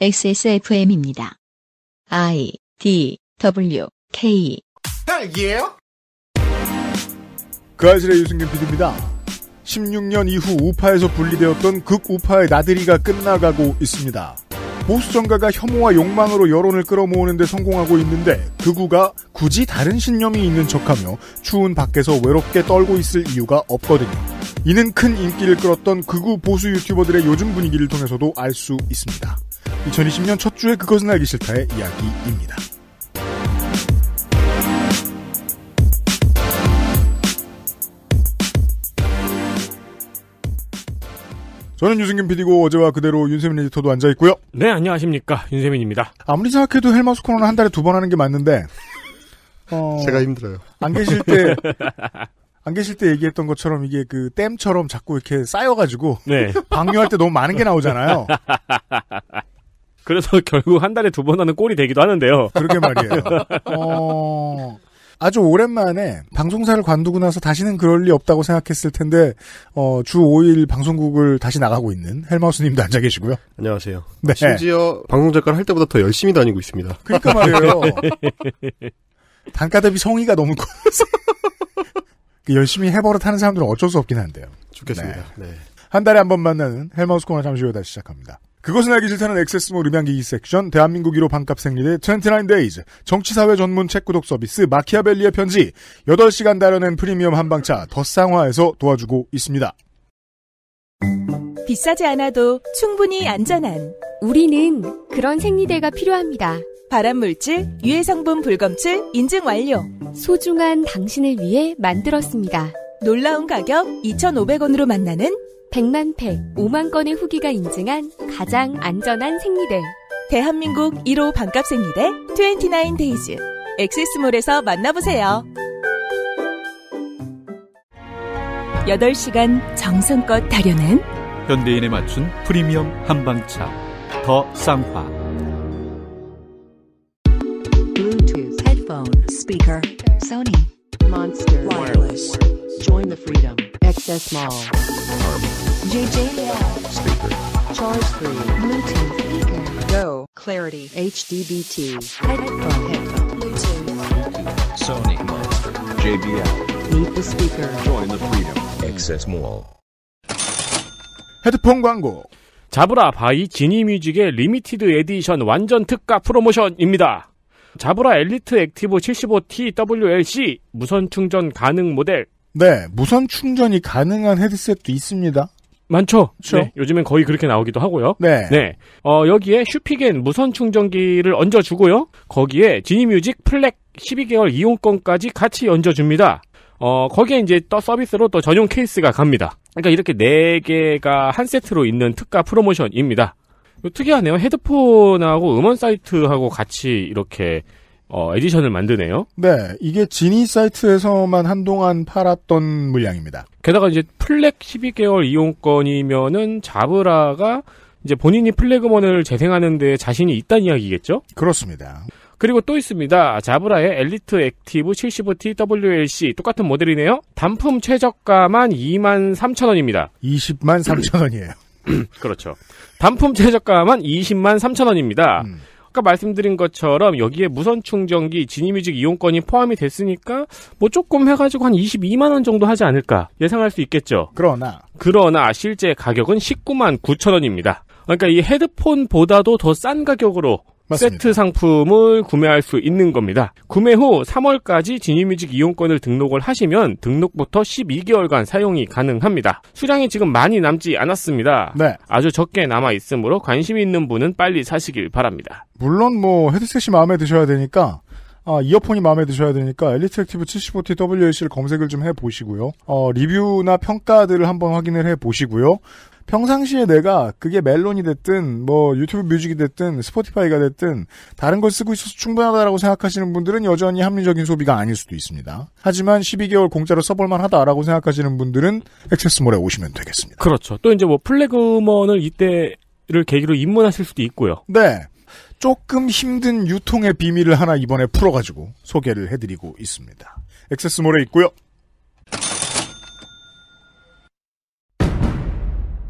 XSFM입니다. I D W K. 그 아실의 유승균 PD입니다. 16년 이후 우파에서 분리되었던 극우파의 나들이가 끝나가고 있습니다. 보수 정가가 혐오와 욕망으로 여론을 끌어모으는데 성공하고 있는데 그구가 굳이 다른 신념이 있는 척하며 추운 밖에서 외롭게 떨고 있을 이유가 없거든요. 이는 큰 인기를 끌었던 극우 보수 유튜버들의 요즘 분위기를 통해서도 알 수 있습니다. 2020년 첫 주에 그것은 알기 싫다의 이야기입니다. 저는 유승균 PD고 어제와 그대로 윤세민 에터도 앉아있고요. 네, 안녕하십니까. 윤세민입니다. 아무리 생각해도 헬마스 코너는 한 달에 두 번 하는 게 맞는데 어... 제가 힘들어요. 안 계실 때, 안 계실 때 얘기했던 것처럼 이게 그 댐처럼 자꾸 이렇게 쌓여가지고. 네. 방류할 때 너무 많은 게 나오잖아요. 그래서 결국 한 달에 두 번 하는 꼴이 되기도 하는데요. 그러게 말이에요. 어... 아주 오랜만에 방송사를 관두고 나서 다시는 그럴 리 없다고 생각했을 텐데 어, 주 5일 방송국을 다시 나가고 있는 헬마우스님도 앉아 계시고요. 안녕하세요. 네. 심지어 방송 작가를 할 때보다 더 열심히 다니고 있습니다. 그러니까 말이에요. 단가 대비 성의가 너무 커서 열심히 해버릇 하는 사람들은 어쩔 수 없긴 한데요. 좋겠습니다. 네. 네. 한 달에 한 번 만나는 헬마우스 코너 잠시 후에 다시 시작합니다. 그것은 알기 싫다는 액세스몰 음향기기 섹션, 대한민국 1호 반값 생리대 29데이즈, 정치사회 전문 책 구독 서비스 마키아벨리의 편지, 8시간 다여낸 프리미엄 한방차 더쌍화에서 도와주고 있습니다. 비싸지 않아도 충분히 안전한 우리는 그런 생리대가 필요합니다. 발암물질, 유해성분 불검출 인증 완료. 소중한 당신을 위해 만들었습니다. 놀라운 가격 2,500원으로 만나는 100만 팩, 5만 건의 후기가 인증한 가장 안전한 생리대. 대한민국 1호 반값 생리대 29데이즈. 엑세스몰에서 만나보세요. 8시간 정성껏 다려낸 현대인에 맞춘 프리미엄 한방차 더 쌍화 블루투스 헤드폰 스피커 소니 몬스터 와이어리스 Join the Freedom. XS Mall. JJL. Speaker. Charge 3. Bluetooth. Speaker. Go. Clarity. HDBT. Headphone. Headphone. Bluetooth. Sony. Monster. JBL. Meet the Speaker. Join the Freedom. XS Mall. 헤드폰 광고. 자브라 바이 지니뮤직의 리미티드 에디션 완전 특가 프로모션입니다. 자브라 엘리트 액티브 75T WLC 무선 충전 가능 모델 네, 무선 충전이 가능한 헤드셋도 있습니다. 많죠. 그렇죠? 네, 요즘엔 거의 그렇게 나오기도 하고요. 네. 네. 어, 여기에 슈피겐 무선 충전기를 얹어주고요. 거기에 지니뮤직 플렉 12개월 이용권까지 같이 얹어줍니다. 어, 거기에 이제 또 서비스로 또 전용 케이스가 갑니다. 그러니까 이렇게 4개가 한 세트로 있는 특가 프로모션입니다. 특이하네요. 헤드폰하고 음원 사이트하고 같이 이렇게 어, 에디션을 만드네요. 네, 이게 지니 사이트에서만 한동안 팔았던 물량입니다. 게다가 이제 플렉 12개월 이용권이면은 자브라가 이제 본인이 플래그먼을 재생하는 데 자신이 있다는 이야기겠죠? 그렇습니다. 그리고 또 있습니다. 자브라의 엘리트 액티브 75T WLC 똑같은 모델이네요. 단품 최저가만 2 0 0 0 원입니다. 20만 3천 원이에요. 그렇죠. 단품 최저가만 20만 3 0 원입니다. 음. 아까 말씀드린 것처럼 여기에 무선 충전기, 지니뮤직 이용권이 포함이 됐으니까 뭐 조금 해가지고 한 22만 원 정도 하지 않을까 예상할 수 있겠죠. 그러나 그러나 실제 가격은 19만 9천 원입니다. 그러니까 이 헤드폰보다도 더 싼 가격으로 맞습니다. 세트 상품을 구매할 수 있는 겁니다. 구매 후 3월까지 지니뮤직 이용권을 등록을 하시면 등록부터 12개월간 사용이 가능합니다. 수량이 지금 많이 남지 않았습니다. 네. 아주 적게 남아 있으므로 관심 있는 분은 빨리 사시길 바랍니다. 물론 뭐 헤드셋이 마음에 드셔야 되니까 아, 이어폰이 마음에 드셔야 되니까 엘리트 액티브 75T WAC를 검색을 좀 해보시고요. 어, 리뷰나 평가들을 한번 확인을 해보시고요. 평상시에 내가 그게 멜론이 됐든 뭐 유튜브 뮤직이 됐든 스포티파이가 됐든 다른 걸 쓰고 있어서 충분하다라고 생각하시는 분들은 여전히 합리적인 소비가 아닐 수도 있습니다. 하지만 12개월 공짜로 써볼만 하다라고 생각하시는 분들은 액세스몰에 오시면 되겠습니다. 그렇죠. 또 이제 뭐 플래그먼을 이때를 계기로 입문하실 수도 있고요. 네. 조금 힘든 유통의 비밀을 하나 이번에 풀어가지고 소개를 해드리고 있습니다. 액세스몰에 있고요.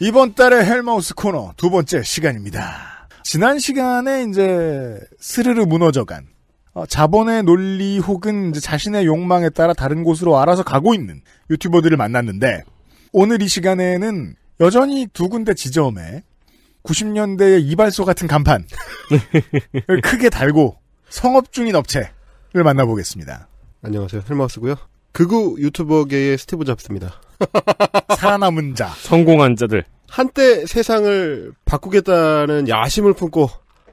이번 달의 헬마우스 코너 두 번째 시간입니다. 지난 시간에 이제 스르르 무너져간 어, 자본의 논리 혹은 자신의 욕망에 따라 다른 곳으로 알아서 가고 있는 유튜버들을 만났는데 오늘 이 시간에는 여전히 두 군데 지점에 90년대의 이발소 같은 간판을 크게 달고 성업 중인 업체를 만나보겠습니다. 안녕하세요. 헬마우스고요. 극우 유튜버계의 스티브 잡스입니다. 살아남은 자. 성공한 자들. 한때 세상을 바꾸겠다는 야심을 품고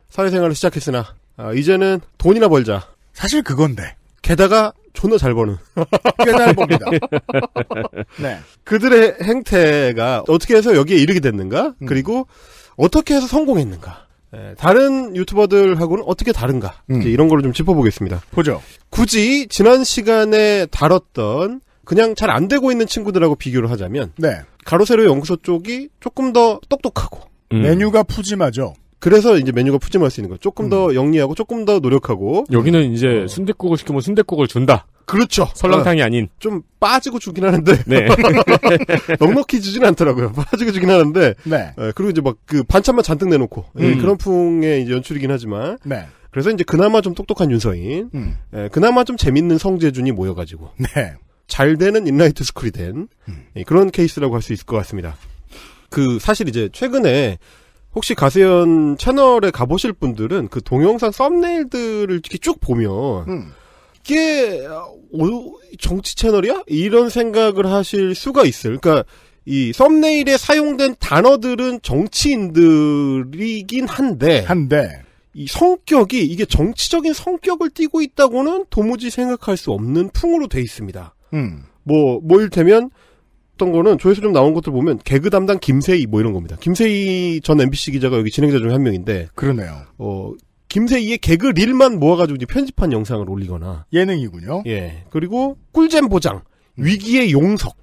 사회생활을 시작했으나 아, 이제는 돈이나 벌자. 사실 그건데. 게다가 존나 잘 버는. 꽤잘 봅니다. 네. 그들의 행태가 어떻게 해서 여기에 이르게 됐는가? 음. 그리고 어떻게 해서 성공했는가? 예, 다른 유튜버들하고는 어떻게 다른가 음. 이런 걸로 좀 짚어보겠습니다. 보죠. 굳이 지난 시간에 다뤘던 그냥 잘 안 되고 있는 친구들하고 비교를 하자면 네. 가로세로 연구소 쪽이 조금 더 똑똑하고 음. 메뉴가 푸짐하죠. 그래서 이제 메뉴가 푸짐할 수 있는 거 조금 더 음. 영리하고 조금 더 노력하고 여기는 이제 어. 순대국을 시키면 순대국을 준다. 그렇죠. 설렁탕이 아, 닌좀 어. 빠지고 주긴 하는데 네. 넉넉히 주진 않더라고요. 빠지고 주긴 하는데 네. 예, 그리고 이제 막 그 반찬만 잔뜩 내놓고 예, 음. 그런 풍의 이제 연출이긴 하지만 네. 그래서 이제 그나마 좀 똑똑한 윤서인, 음. 예, 그나마 좀 재밌는 성재준이 모여가지고 네. 잘 되는 인라이트 스쿨이 된 음. 예, 그런 케이스라고 할 수 있을 것 같습니다. 그 사실 이제 최근에 혹시 가세현 채널에 가보실 분들은 그 동영상 썸네일들을 이렇게 쭉 보면 음. 이게 오, 어, 정치 채널이야? 이런 생각을 하실 수가 있어요. 그러니까 이 썸네일에 사용된 단어들은 정치인들이긴 한데 한데 이 성격이 이게 정치적인 성격을 띠고 있다고는 도무지 생각할 수 없는 풍으로 돼 있습니다. 음. 뭐, 뭐 일테면 재밌었던 거는 조회수 좀 나온 것들 보면 개그 담당 김세희 뭐 이런 겁니다. 김세희 전 MBC 기자가 여기 진행자 중에 한 명인데 그러네요. 어 김세희의 개그 릴만 모아가지고 이제 편집한 영상을 올리거나 예능이군요. 예 그리고 꿀잼 보장 위기의 용석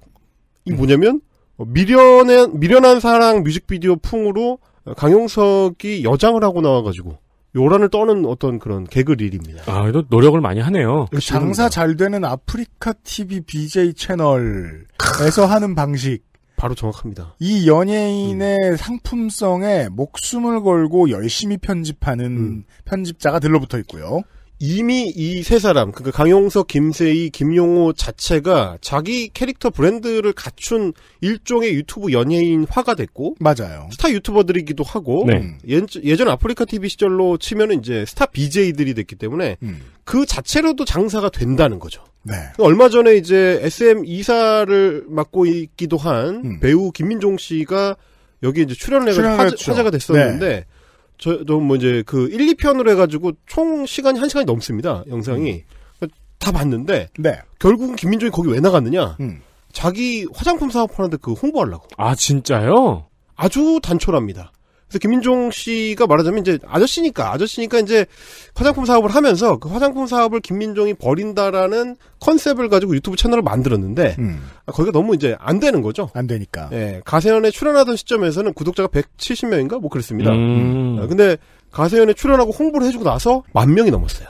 이 뭐냐면 음. 미련한 미련한 사랑 뮤직비디오 풍으로 강용석이 여장을 하고 나와가지고 요란을 떠는 어떤 그런 개그릴입니다. 아, 그래도 노력을 많이 하네요. 그 장사 잘 되는 아프리카 TV BJ 채널에서 하는 방식. 바로 정확합니다. 이 연예인의 음. 상품성에 목숨을 걸고 열심히 편집하는 음. 편집자가 들러붙어 있고요. 이미 이 세 사람, 그러니까 강용석, 김세희, 김용호 자체가 자기 캐릭터 브랜드를 갖춘 일종의 유튜브 연예인화가 됐고, 맞아요. 스타 유튜버들이기도 하고, 네. 예, 전 아프리카 TV 시절로 치면은 이제 스타 BJ들이 됐기 때문에 음. 그 자체로도 장사가 된다는 거죠. 네. 그러니까 얼마 전에 이제 SM 이사를 맡고 있기도 한 음. 배우 김민종 씨가 여기 이제 출연을 해서 화제가 됐었는데. 네. 저, 좀뭐 이제 그 1, 2편으로 해가지고 총 시간이 1시간이 넘습니다. 영상이. 음. 다 봤는데. 네. 결국은 김민종이 거기 왜 나갔느냐. 음. 자기 화장품 사업하는데 그 홍보하려고. 아, 진짜요? 아주 단촐합니다. 그래서 김민종 씨가 말하자면 이제 아저씨니까 아저씨니까 이제 화장품 사업을 하면서 그 화장품 사업을 김민종이 버린다라는 컨셉을 가지고 유튜브 채널을 만들었는데 음. 아, 거기가 너무 이제 안 되는 거죠. 안 되니까. 예, 가세연에 출연하던 시점에서는 구독자가 170명인가 뭐 그랬습니다. 음. 음. 아, 근데 가세연에 출연하고 홍보를 해주고 나서 만 명이 넘었어요.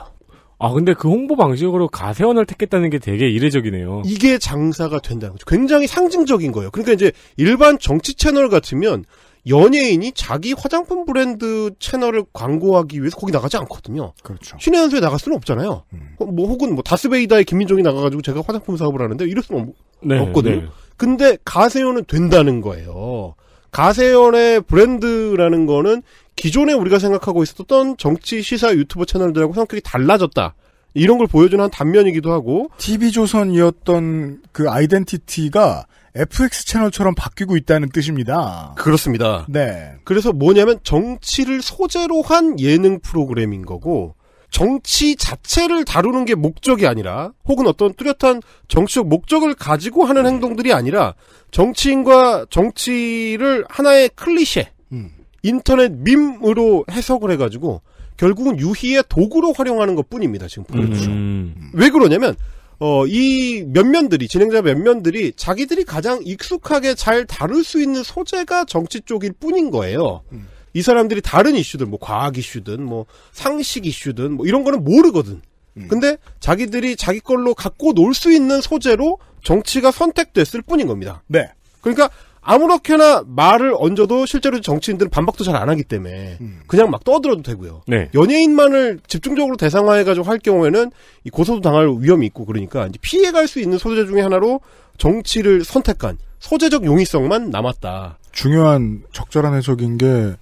아, 근데 그 홍보 방식으로 가세원을 택했다는 게 되게 이례적이네요. 이게 장사가 된다는 거죠. 굉장히 상징적인 거예요. 그러니까 이제 일반 정치 채널 같으면 연예인이 자기 화장품 브랜드 채널을 광고하기 위해서 거기 나가지 않거든요. 그렇죠. 신의 한 수에 나갈 수는 없잖아요. 음. 어, 뭐 혹은 뭐 다스베이다의 김민종이 나가가지고 제가 화장품 사업을 하는데 이럴 수는 네, 없거든요. 네. 근데 가세현은 된다는 거예요. 가세현의 브랜드라는 거는 기존에 우리가 생각하고 있었던 정치 시사 유튜버 채널들하고 성격이 달라졌다. 이런 걸 보여주는 한 단면이기도 하고 TV조선이었던 그 아이덴티티가 FX 채널처럼 바뀌고 있다는 뜻입니다. 그렇습니다. 네. 그래서 뭐냐면 정치를 소재로 한 예능 프로그램인 거고 정치 자체를 다루는 게 목적이 아니라 혹은 어떤 뚜렷한 정치적 목적을 가지고 하는 네. 행동들이 아니라 정치인과 정치를 하나의 클리셰 음. 인터넷 밈으로 해석을 해가지고 결국은 유희의 도구로 활용하는 것 뿐입니다. 지금 보여주죠. 음. 왜 그러냐면 어, 이 면면들이, 진행자 면면들이 자기들이 가장 익숙하게 잘 다룰 수 있는 소재가 정치 쪽일 뿐인 거예요. 음. 이 사람들이 다른 이슈들, 뭐 과학 이슈든, 뭐 상식 이슈든, 뭐 이런 거는 모르거든. 음. 근데 자기들이 자기 걸로 갖고 놀 수 있는 소재로 정치가 선택됐을 뿐인 겁니다. 네. 그러니까 아무렇게나 말을 얹어도 실제로 정치인들은 반박도 잘 안 하기 때문에 음. 그냥 막 떠들어도 되고요. 네. 연예인만을 집중적으로 대상화해가지고 할 경우에는 이 고소도 당할 위험이 있고 그러니까 이제 피해갈 수 있는 소재 중에 하나로 정치를 선택한 소재적 용의성만 남았다. 중요한 적절한 해석인 게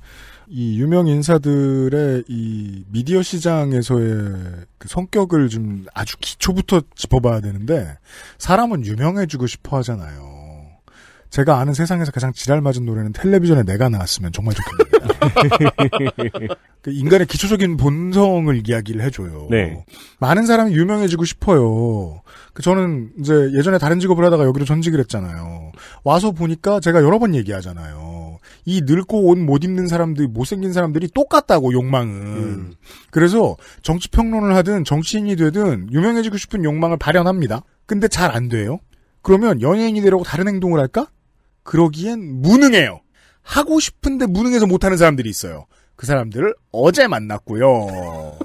이 유명 인사들의 이 미디어 시장에서의 그 성격을 좀 아주 기초부터 짚어봐야 되는데 사람은 유명해지고 싶어 하잖아요. 제가 아는 세상에서 가장 지랄 맞은 노래는 텔레비전에 내가 나왔으면 정말 좋겠네요. 그 인간의 기초적인 본성을 이야기를 해줘요. 네. 많은 사람이 유명해지고 싶어요. 그 저는 이제 예전에 다른 직업을 하다가 여기로 전직을 했잖아요. 와서 보니까 제가 여러 번 얘기하잖아요. 이 늙고 옷 못 입는 사람들이 못생긴 사람들이 똑같다고 욕망은. 음. 그래서 정치 평론을 하든 정치인이 되든 유명해지고 싶은 욕망을 발현합니다. 근데 잘 안 돼요. 그러면 연예인이 되려고 다른 행동을 할까? 그러기엔 무능해요. 하고 싶은데 무능해서 못하는 사람들이 있어요. 그 사람들을 어제 만났고요.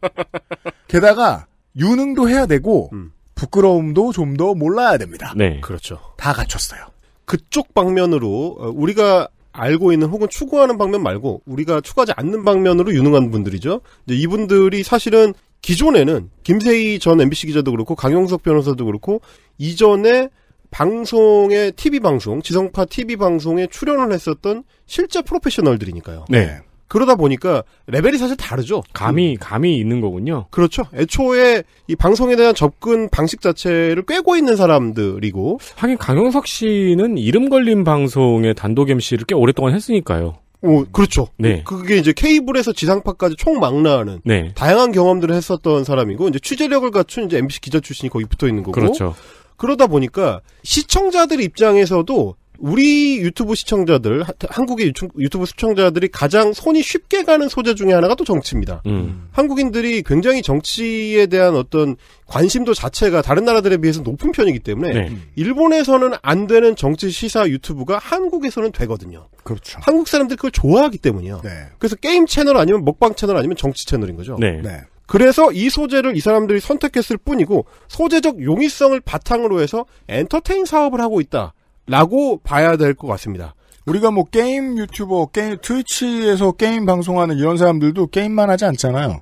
게다가 유능도 해야 되고 음. 부끄러움도 좀 더 몰라야 됩니다. 네, 그렇죠. 다 갖췄어요. 그쪽 방면으로 어, 우리가 알고 있는 혹은 추구하는 방면 말고 우리가 추구하지 않는 방면으로 유능한 분들이죠. 이분들이 사실은 기존에는 김세희 전 MBC 기자도 그렇고 강용석 변호사도 그렇고 이전에 방송에 TV 방송, 지성파 TV 방송에 출연을 했었던 실제 프로페셔널들이니까요. 네. 그러다 보니까 레벨이 사실 다르죠. 감이 음. 감이 있는 거군요. 그렇죠. 애초에 이 방송에 대한 접근 방식 자체를 꿰고 있는 사람들이고 하긴 강영석 씨는 이름 걸린 방송에 단독 MC를 꽤 오랫동안 했으니까요. 어, 그렇죠. 네. 그게 이제 케이블에서 지상파까지 총망라하는 네. 다양한 경험들을 했었던 사람이고 이제 취재력을 갖춘 이제 MBC 기자 출신이 거기 붙어 있는 거고. 그렇죠. 그러다 보니까 시청자들 입장에서도 우리 유튜브 시청자들 한국의 유튜브 시청자들이 가장 손이 쉽게 가는 소재 중에 하나가 또 정치입니다. 음. 한국인들이 굉장히 정치에 대한 어떤 관심도 자체가 다른 나라들에 비해서 높은 편이기 때문에 네. 일본에서는 안 되는 정치 시사 유튜브가 한국에서는 되거든요. 그렇죠. 한국 사람들이 그걸 좋아하기 때문이요. 네. 그래서 게임 채널 아니면 먹방 채널 아니면 정치 채널인 거죠. 네. 네. 그래서 이 소재를 이 사람들이 선택했을 뿐이고 소재적 용이성을 바탕으로 해서 엔터테인 사업을 하고 있다라고 봐야 될 것 같습니다. 우리가 뭐 게임 유튜버, 게임 트위치에서 게임 방송하는 이런 사람들도 게임만 하지 않잖아요.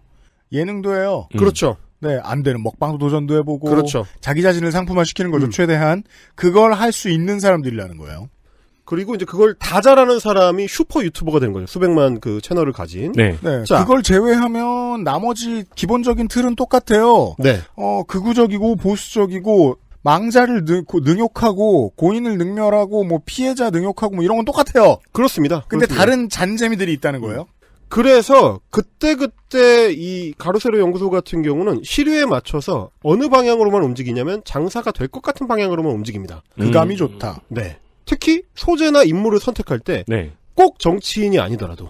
예능도 해요. 음. 그렇죠. 네, 안 되는 먹방도 도전도 해보고 그렇죠. 자기 자신을 상품화시키는 거죠. 음. 최대한 그걸 할 수 있는 사람들이라는 거예요. 그리고 이제 그걸 다 잘하는 사람이 슈퍼 유튜버가 되는 거죠. 수백만 그 채널을 가진. 네. 네 자. 그걸 제외하면 나머지 기본적인 틀은 똑같아요. 네. 어, 극우적이고 보수적이고 망자를 능, 욕하고 고인을 능멸하고 뭐 피해자 능욕하고 뭐 이런 건 똑같아요. 그렇습니다. 근데 그렇습니다. 다른 잔재미들이 있다는 거예요. 음. 그래서 그때그때 그때 이 가로세로 연구소 같은 경우는 시류에 맞춰서 어느 방향으로만 움직이냐면 장사가 될 것 같은 방향으로만 움직입니다. 음. 그 감이 음. 좋다. 네. 특히 소재나 인물을 선택할 때 네. 꼭 정치인이 아니더라도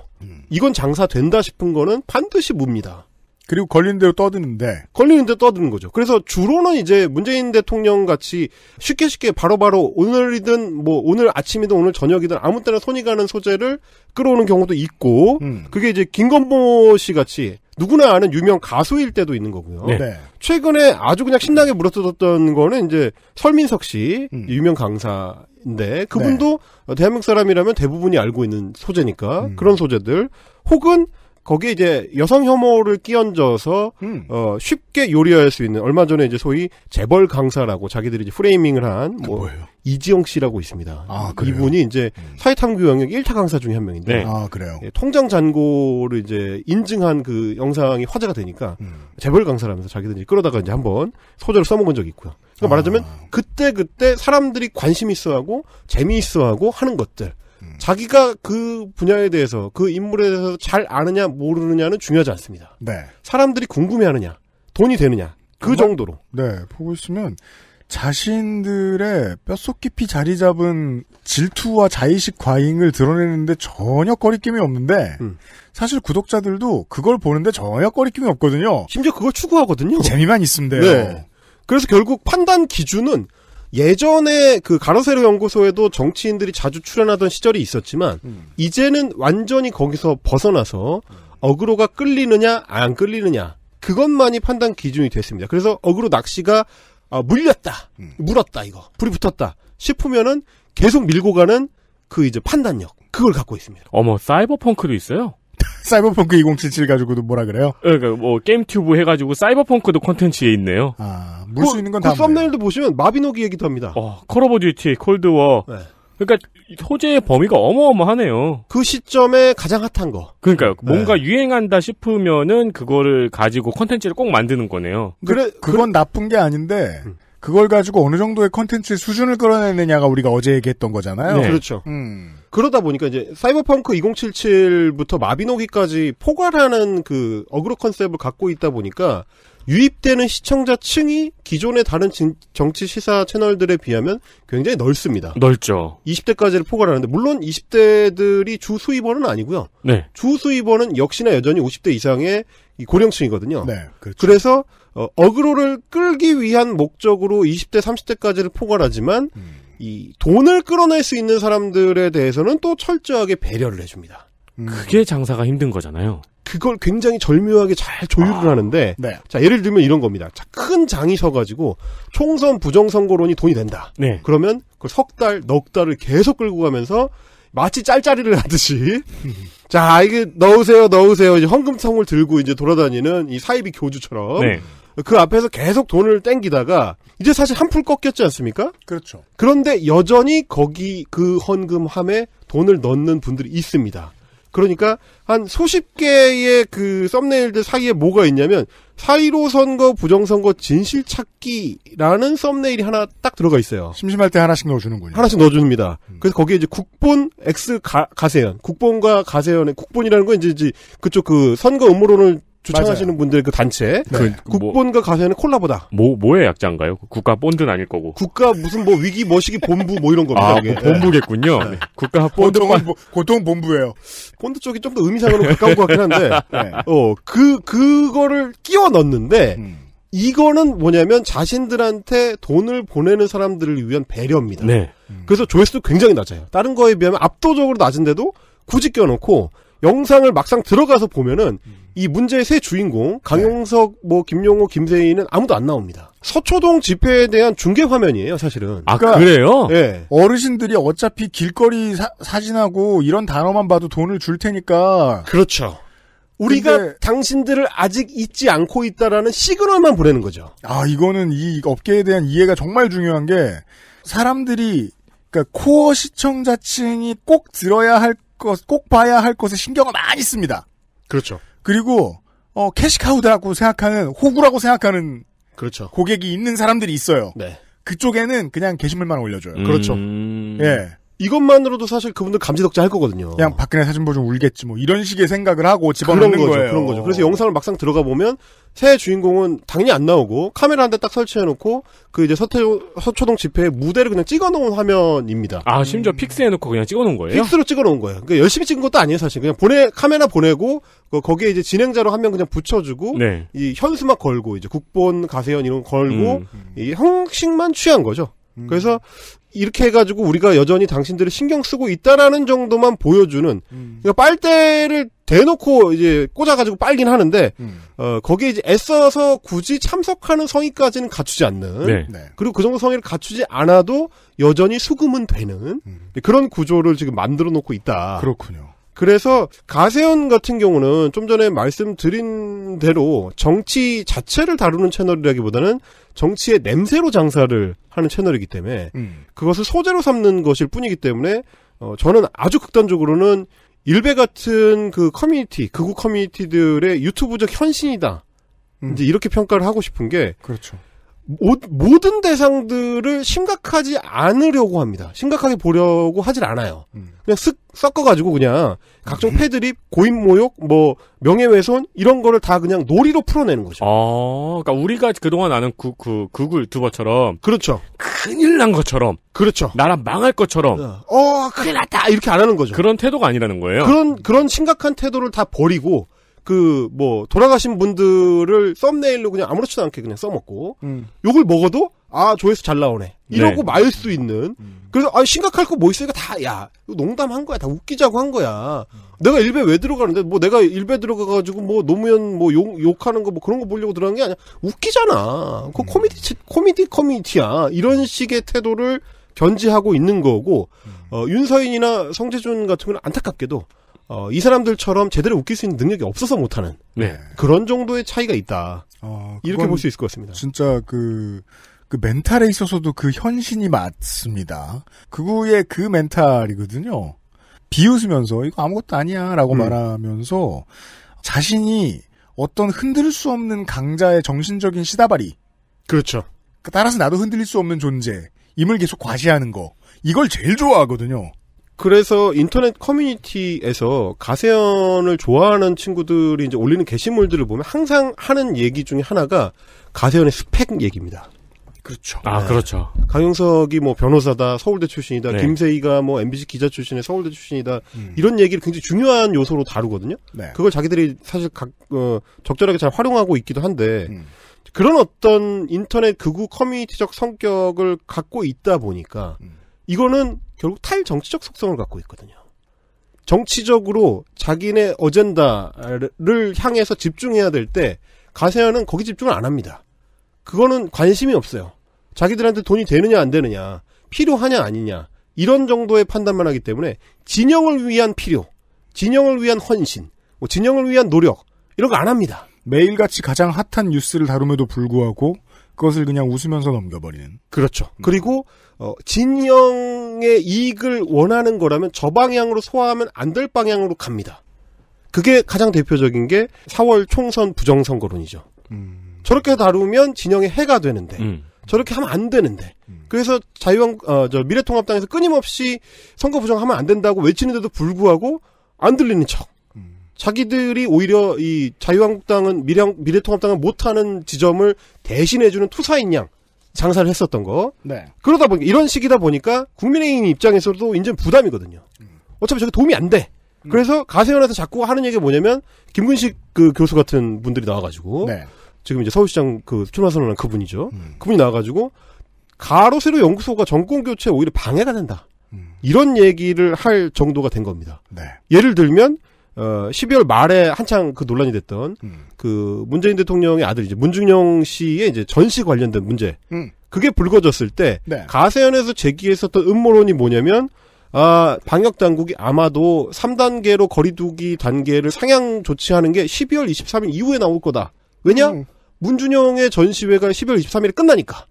이건 장사된다 싶은 거는 반드시 뭡니다. 그리고 걸리는 대로 떠드는데 걸리는 대로 떠드는 거죠. 그래서 주로는 이제 문재인 대통령 같이 쉽게 쉽게 바로바로 바로 오늘이든 뭐 오늘 아침이든 오늘 저녁이든 아무 때나 손이 가는 소재를 끌어오는 경우도 있고 음. 그게 이제 김건모 씨 같이 누구나 아는 유명 가수일 때도 있는 거고요. 네. 네. 최근에 아주 그냥 신나게 물어뜯었던 거는 이제 설민석 씨 음. 유명 강사 인데 네, 네. 그분도 네. 대한민국 사람이라면 대부분이 알고 있는 소재니까 음. 그런 소재들 혹은 거기에 이제 여성 혐오를 끼얹어서 음. 어, 쉽게 요리할 수 있는 얼마 전에 이제 소위 재벌 강사라고 자기들이 이제 프레이밍을 한뭐 이지영 씨라고 있습니다. 아, 이분이 이제 음. 사회탐구 영역 1타 강사 중에 한 명인데. 네. 아, 그래요? 예, 통장 잔고를 이제 인증한 그 영상이 화제가 되니까 음. 재벌 강사라면서 자기들 이제 끌어다가 이제 한번 소재를 써먹은 적이 있고요. 그러니까 아. 말하자면 그때그때 그때 사람들이 관심 있어 하고 재미있어 하고 하는 것들. 음. 자기가 그 분야에 대해서 그 인물에 대해서 잘 아느냐 모르느냐는 중요하지 않습니다. 네. 사람들이 궁금해하느냐 돈이 되느냐 그 정말? 정도로. 네 보고 있으면 자신들의 뼛속 깊이 자리 잡은 질투와 자의식 과잉을 드러내는데 전혀 거리낌이 없는데 음. 사실 구독자들도 그걸 보는데 전혀 거리낌이 없거든요. 심지어 그걸 추구하거든요. 재미만 있으면 돼요. 네. 그래서 결국 판단 기준은 예전에 그 가로세로 연구소에도 정치인들이 자주 출연하던 시절이 있었지만 음. 이제는 완전히 거기서 벗어나서 어그로가 끌리느냐 안 끌리느냐 그것만이 판단 기준이 됐습니다. 그래서 어그로 낚시가 아, 물렸다, 음. 물었다 이거 불이 붙었다 싶으면은 계속 밀고 가는 그 이제 판단력 그걸 갖고 있습니다. 어머 사이버펑크도 있어요. 사이버펑크 2077 가지고도 뭐라 그래요? 예, 그러니까 뭐 게임튜브 해가지고 사이버펑크도 컨텐츠에 있네요. 아, 물수 그, 있는 건다. 그 썸네일도 보시면 마비노기 얘기도 합니다. 어, 컬 오브 듀티, 콜드워, 네. 그러니까 소재의 범위가 어마어마하네요. 그 시점에 가장 핫한 거. 그러니까 네. 뭔가 유행한다 싶으면은 그거를 가지고 컨텐츠를 꼭 만드는 거네요. 그래 그건 그- 나쁜 게 아닌데 음. 그걸 가지고 어느 정도의 컨텐츠 수준을 끌어내느냐가 우리가 어제 얘기했던 거잖아요. 네. 그렇죠. 음. 그러다 보니까 이제 사이버펑크 2077부터 마비노기까지 포괄하는 그 어그로 컨셉을 갖고 있다 보니까 유입되는 시청자층이 기존의 다른 진, 정치 시사 채널들에 비하면 굉장히 넓습니다. 넓죠. 20대까지를 포괄하는데 물론 20대들이 주 수입원은 아니고요. 네. 주 수입원은 역시나 여전히 50대 이상의 고령층이거든요. 네, 그렇죠. 그래서 어, 그로를 끌기 위한 목적으로 20대 30대까지를 포괄하지만 음. 이 돈을 끌어낼 수 있는 사람들에 대해서는 또 철저하게 배려를 해줍니다. 음. 그게 장사가 힘든 거잖아요. 그걸 굉장히 절묘하게 잘 조율을 아. 하는데 네. 자 예를 들면 이런 겁니다. 자, 큰 장이셔가지고 총선 부정선거론이 돈이 된다. 네. 그러면 그석 달, 넉 달을 계속 끌고 가면서 마치 짤짜리를 하듯이 자 이게 넣으세요, 넣으세요 이제 헌금성을 들고 이제 돌아다니는 이 사이비 교주처럼 네. 그 앞에서 계속 돈을 땡기다가 이제 사실 한풀 꺾였지 않습니까? 그렇죠. 그런데 여전히 거기 그 헌금함에 돈을 넣는 분들이 있습니다. 그러니까 한 수십 개의 그 썸네일들 사이에 뭐가 있냐면 사이로 선거 부정선거 진실 찾기라는 썸네일이 하나 딱 들어가 있어요. 심심할 때 하나씩 넣어주는군요. 하나씩 넣어줍니다. 음. 그래서 거기에 이제 국본 X 가, 세현 국본과 가세현의 국본이라는 건 이제, 이제 그쪽 그 선거 음모론을 주창하시는 맞아요. 분들 그 단체 네. 그, 뭐 국본과 가세는 콜라보다. 뭐 뭐의 약자인가요? 국가 본드는 아닐 거고. 국가 무슨 뭐 위기 뭐시기 본부 뭐 이런 겁니다. 아, 뭐 본부겠군요. 네. 네. 국가 본드 보통, 보통 본부예요. 본드 쪽이 좀 더 의미상으로 가까운 것 같긴 한데. 네. 어그 그거를 끼워 넣는데 음. 이거는 뭐냐면 자신들한테 돈을 보내는 사람들을 위한 배려입니다. 네. 음. 그래서 조회수도 굉장히 낮아요. 다른 거에 비하면 압도적으로 낮은데도 굳이 껴놓고 영상을 막상 들어가서 보면은 음. 이 문제의 새 주인공 강용석, 뭐 김용호, 김세희는 아무도 안 나옵니다. 서초동 집회에 대한 중계 화면이에요, 사실은. 아, 그러니까 그래요 예. 어르신들이 어차피 길거리 사, 진하고 이런 단어만 봐도 돈을 줄 테니까. 그렇죠. 우리가 근데... 당신들을 아직 잊지 않고 있다라는 시그널만 보내는 거죠. 아, 이거는 이 업계에 대한 이해가 정말 중요한 게 사람들이 그러니까 코어 시청자층이 꼭 들어야 할 것, 꼭 봐야 할 것에 신경을 많이 씁니다. 그렇죠. 그리고 어, 캐시카우드라고 생각하는 호구라고 생각하는 그렇죠. 고객이 있는 사람들이 있어요. 네. 그쪽에는 그냥 게시물만 올려줘요. 음... 그렇죠. 예. 이것만으로도 사실 그분들 감지덕지 할 거거든요. 그냥 박근혜 사진 보좀 울겠지 뭐 이런 식의 생각을 하고 집어넣는 거죠. 거예요. 그런 거죠. 그래서 영상을 막상 들어가 보면 새 주인공은 당연히 안 나오고 카메라 한 대 딱 설치해 놓고 그 이제 서태, 서초동 집회 무대를 그냥 찍어 놓은 화면입니다. 아 심지어 음. 픽스해 놓고 그냥 찍어 놓은 거예요? 픽스로 찍어 놓은 거예요. 그러니까 열심히 찍은 것도 아니에요 사실. 그냥 보내 카메라 보내고 그 거기에 이제 진행자로 한 명 그냥 붙여주고 네. 이 현수막 걸고 이제 국본 가세현 이런 걸고 음. 이 형식만 취한 거죠. 그래서 이렇게 해가지고 우리가 여전히 당신들을 신경 쓰고 있다라는 정도만 보여주는 음. 그러니까 빨대를 대놓고 이제 꽂아가지고 빨긴 하는데 음. 어, 거기에 이제 애써서 굳이 참석하는 성의까지는 갖추지 않는 네. 네. 그리고 그 정도 성의를 갖추지 않아도 여전히 수금은 되는 음. 그런 구조를 지금 만들어 놓고 있다. 그렇군요. 그래서 가세현 같은 경우는 좀 전에 말씀드린 대로 정치 자체를 다루는 채널이라기보다는 정치의 냄새로 장사를 하는 채널이기 때문에 음. 그것을 소재로 삼는 것일 뿐이기 때문에 어, 저는 아주 극단적으로는 일베 같은 그 커뮤니티, 극우 커뮤니티들의 유튜브적 현신이다. 음. 이제 이렇게 평가를 하고 싶은 게 그렇죠. 모든 대상들을 심각하지 않으려고 합니다. 심각하게 보려고 하질 않아요. 음. 그냥 쓱 섞어가지고 그냥 각종 음. 패드립, 고인 모욕, 뭐 명예훼손 이런 거를 다 그냥 놀이로 풀어내는 거죠. 아, 그러니까 우리가 그동안 아는 구, 그 구글 두버처럼 그렇죠. 큰일 난 것처럼 그렇죠. 나라 망할 것처럼 어, 어 큰일 났다 이렇게 안 하는 거죠. 그런 태도가 아니라는 거예요. 그런 그런 심각한 태도를 다 버리고 그뭐 돌아가신 분들을 썸네일로 그냥 아무렇지도 않게 그냥 써먹고 음. 욕을 먹어도 아 조회수 잘 나오네 이러고 네. 말수 있는 음. 그래서 아 심각할 거 뭐 있으니까 다야 농담한 거야 다 웃기자고 한 거야 음. 내가 일베 왜 들어가는데 뭐 내가 일베 들어가가지고 뭐 노무현 뭐 욕, 욕하는 거 뭐 그런 거 보려고 들어간 게 아니야 웃기잖아 그 음. 코미디 코미디 커뮤니티야 이런 식의 태도를 견지하고 있는 거고 음. 어, 윤서인이나 성재준 같은 경우는 안타깝게도 어, 이 사람들처럼 제대로 웃길 수 있는 능력이 없어서 못하는 네. 그런 정도의 차이가 있다. 어, 이렇게 볼 수 있을 것 같습니다. 진짜 그, 그 멘탈에 있어서도 그 현신이 맞습니다. 그구의 그 멘탈이거든요. 비웃으면서 이거 아무것도 아니야라고 음. 말하면서 자신이 어떤 흔들 수 없는 강자의 정신적인 시다발이 그렇죠. 따라서 나도 흔들릴 수 없는 존재임을 계속 과시하는 거 이걸 제일 좋아하거든요. 그래서 인터넷 커뮤니티에서 가세현을 좋아하는 친구들이 이제 올리는 게시물들을 보면 항상 하는 얘기 중에 하나가 가세현의 스펙 얘기입니다. 그렇죠. 아, 네. 그렇죠. 강용석이뭐 변호사다, 서울대 출신이다, 네. 김세희가 뭐 MBC 기자 출신의 서울대 출신이다, 음. 이런 얘기를 굉장히 중요한 요소로 다루거든요. 네. 그걸 자기들이 사실 각, 어, 적절하게 잘 활용하고 있기도 한데, 음. 그런 어떤 인터넷 극우 커뮤니티적 성격을 갖고 있다 보니까, 음. 이거는 결국 탈정치적 속성을 갖고 있거든요. 정치적으로 자기네 어젠다를 향해서 집중해야 될 때 가세현은 거기 집중을 안 합니다. 그거는 관심이 없어요. 자기들한테 돈이 되느냐 안 되느냐, 필요하냐 아니냐 이런 정도의 판단만 하기 때문에 진영을 위한 필요, 진영을 위한 헌신, 뭐 진영을 위한 노력 이런 거 안 합니다. 매일같이 가장 핫한 뉴스를 다룸에도 불구하고 그것을 그냥 웃으면서 넘겨버리는. 그렇죠. 음. 그리고 어, 진영의 이익을 원하는 거라면 저 방향으로 소화하면 안 될 방향으로 갑니다. 그게 가장 대표적인 게 4월 총선 부정선거론이죠. 음. 저렇게 다루면 진영에 해가 되는데 음. 저렇게 하면 안 되는데 음. 그래서 자유한 어, 저 미래통합당에서 끊임없이 선거 부정하면 안 된다고 외치는데도 불구하고 안 들리는 척. 음. 자기들이 오히려 이 자유한국당은 미래, 미래통합당은 못하는 지점을 대신해주는 투사인 양 장사를 했었던 거. 네. 그러다 보니까 이런 식이다 보니까 국민의힘 입장에서도 인제 부담이거든요. 음. 어차피 저게 도움이 안 돼. 음. 그래서 가세연에서 자꾸 하는 얘기가 뭐냐면 김근식 그 교수 같은 분들이 나와가지고 네. 지금 이제 서울시장 그 출마 선언한 그분이죠. 음. 그분이 나와가지고 가로세로 연구소가 정권 교체 오히려 방해가 된다. 음. 이런 얘기를 할 정도가 된 겁니다. 네. 예를 들면 어, 12월 말에 한창 그 논란이 됐던 음. 그 문재인 대통령의 아들 이제 문중영 씨의 이제 전시 관련된 문제. 음. 그게 불거졌을 때 네. 가세연에서 제기했었던 음모론이 뭐냐면 아, 방역 당국이 아마도 3단계로 거리두기 단계를 상향 조치하는 게 12월 23일 이후에 나올 거다. 왜냐? 음. 문준영의 전시회가 12월 23일에 끝나니까.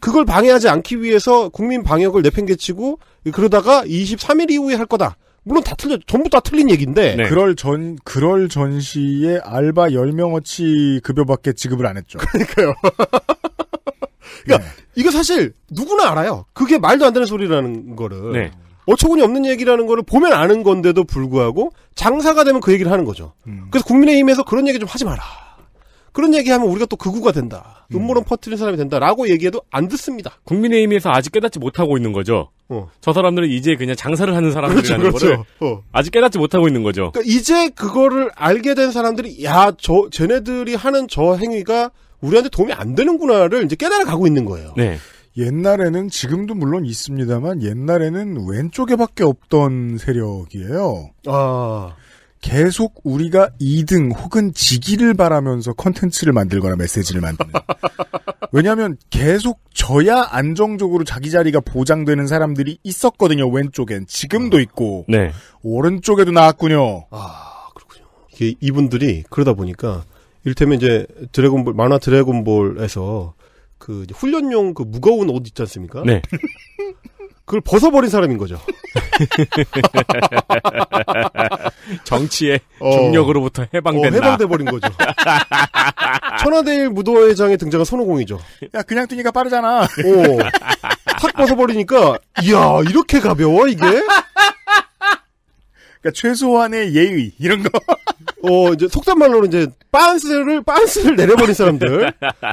그걸 방해하지 않기 위해서 국민 방역을 내팽개치고 그러다가 23일 이후에 할 거다. 물론 다 틀려, 전부 다 틀린 얘기인데. 네. 그럴 전, 그럴 전시에 알바 10명어치 급여밖에 지급을 안 했죠. 그러니까요. 그러니까 네. 이거 사실 누구나 알아요. 그게 말도 안 되는 소리라는 거를. 네. 어처구니 없는 얘기라는 거를 보면 아는 건데도 불구하고 장사가 되면 그 얘기를 하는 거죠. 음. 그래서 국민의힘에서 그런 얘기 좀 하지 마라. 그런 얘기하면 우리가 또 극우가 된다. 음. 음모론 퍼트린 사람이 된다라고 얘기해도 안 듣습니다. 국민의힘에서 아직 깨닫지 못하고 있는 거죠. 어. 저 사람들은 이제 그냥 장사를 하는 사람들이라는 그렇죠, 그렇죠. 거를 어. 아직 깨닫지 못하고 있는 거죠. 그러니까 이제 그거를 알게 된 사람들이 야, 저 쟤네들이 하는 저 행위가 우리한테 도움이 안 되는구나를 이제 깨달아 가고 있는 거예요. 네. 옛날에는 지금도 물론 있습니다만 옛날에는 왼쪽에밖에 없던 세력이에요. 아. 계속 우리가 2등 혹은 지기를 바라면서 컨텐츠를 만들거나 메시지를 만드는. 왜냐하면 계속 져야 안정적으로 자기 자리가 보장되는 사람들이 있었거든요. 왼쪽엔 지금도 아, 있고 네. 오른쪽에도 나왔군요. 아 그렇군요. 이게 이분들이 그러다 보니까 이를테면 이제 드래곤볼 만화 드래곤볼에서 그 훈련용 그 무거운 옷 있지 않습니까? 네. 그걸 벗어버린 사람인 거죠. 정치의 어. 중력으로부터 어, 해방된다. 어, 해방돼 버린 거죠. 천하대일 무도회장의 등장은 손오공이죠. 야 그냥 뛰니까 빠르잖아. 오, 탁 벗어버리니까 이야 이렇게 가벼워 이게? 그러니까 최소한의 예의 이런 거. 어 이제 속담말로는 이제 빤스를 빤스를 내려버린 사람들,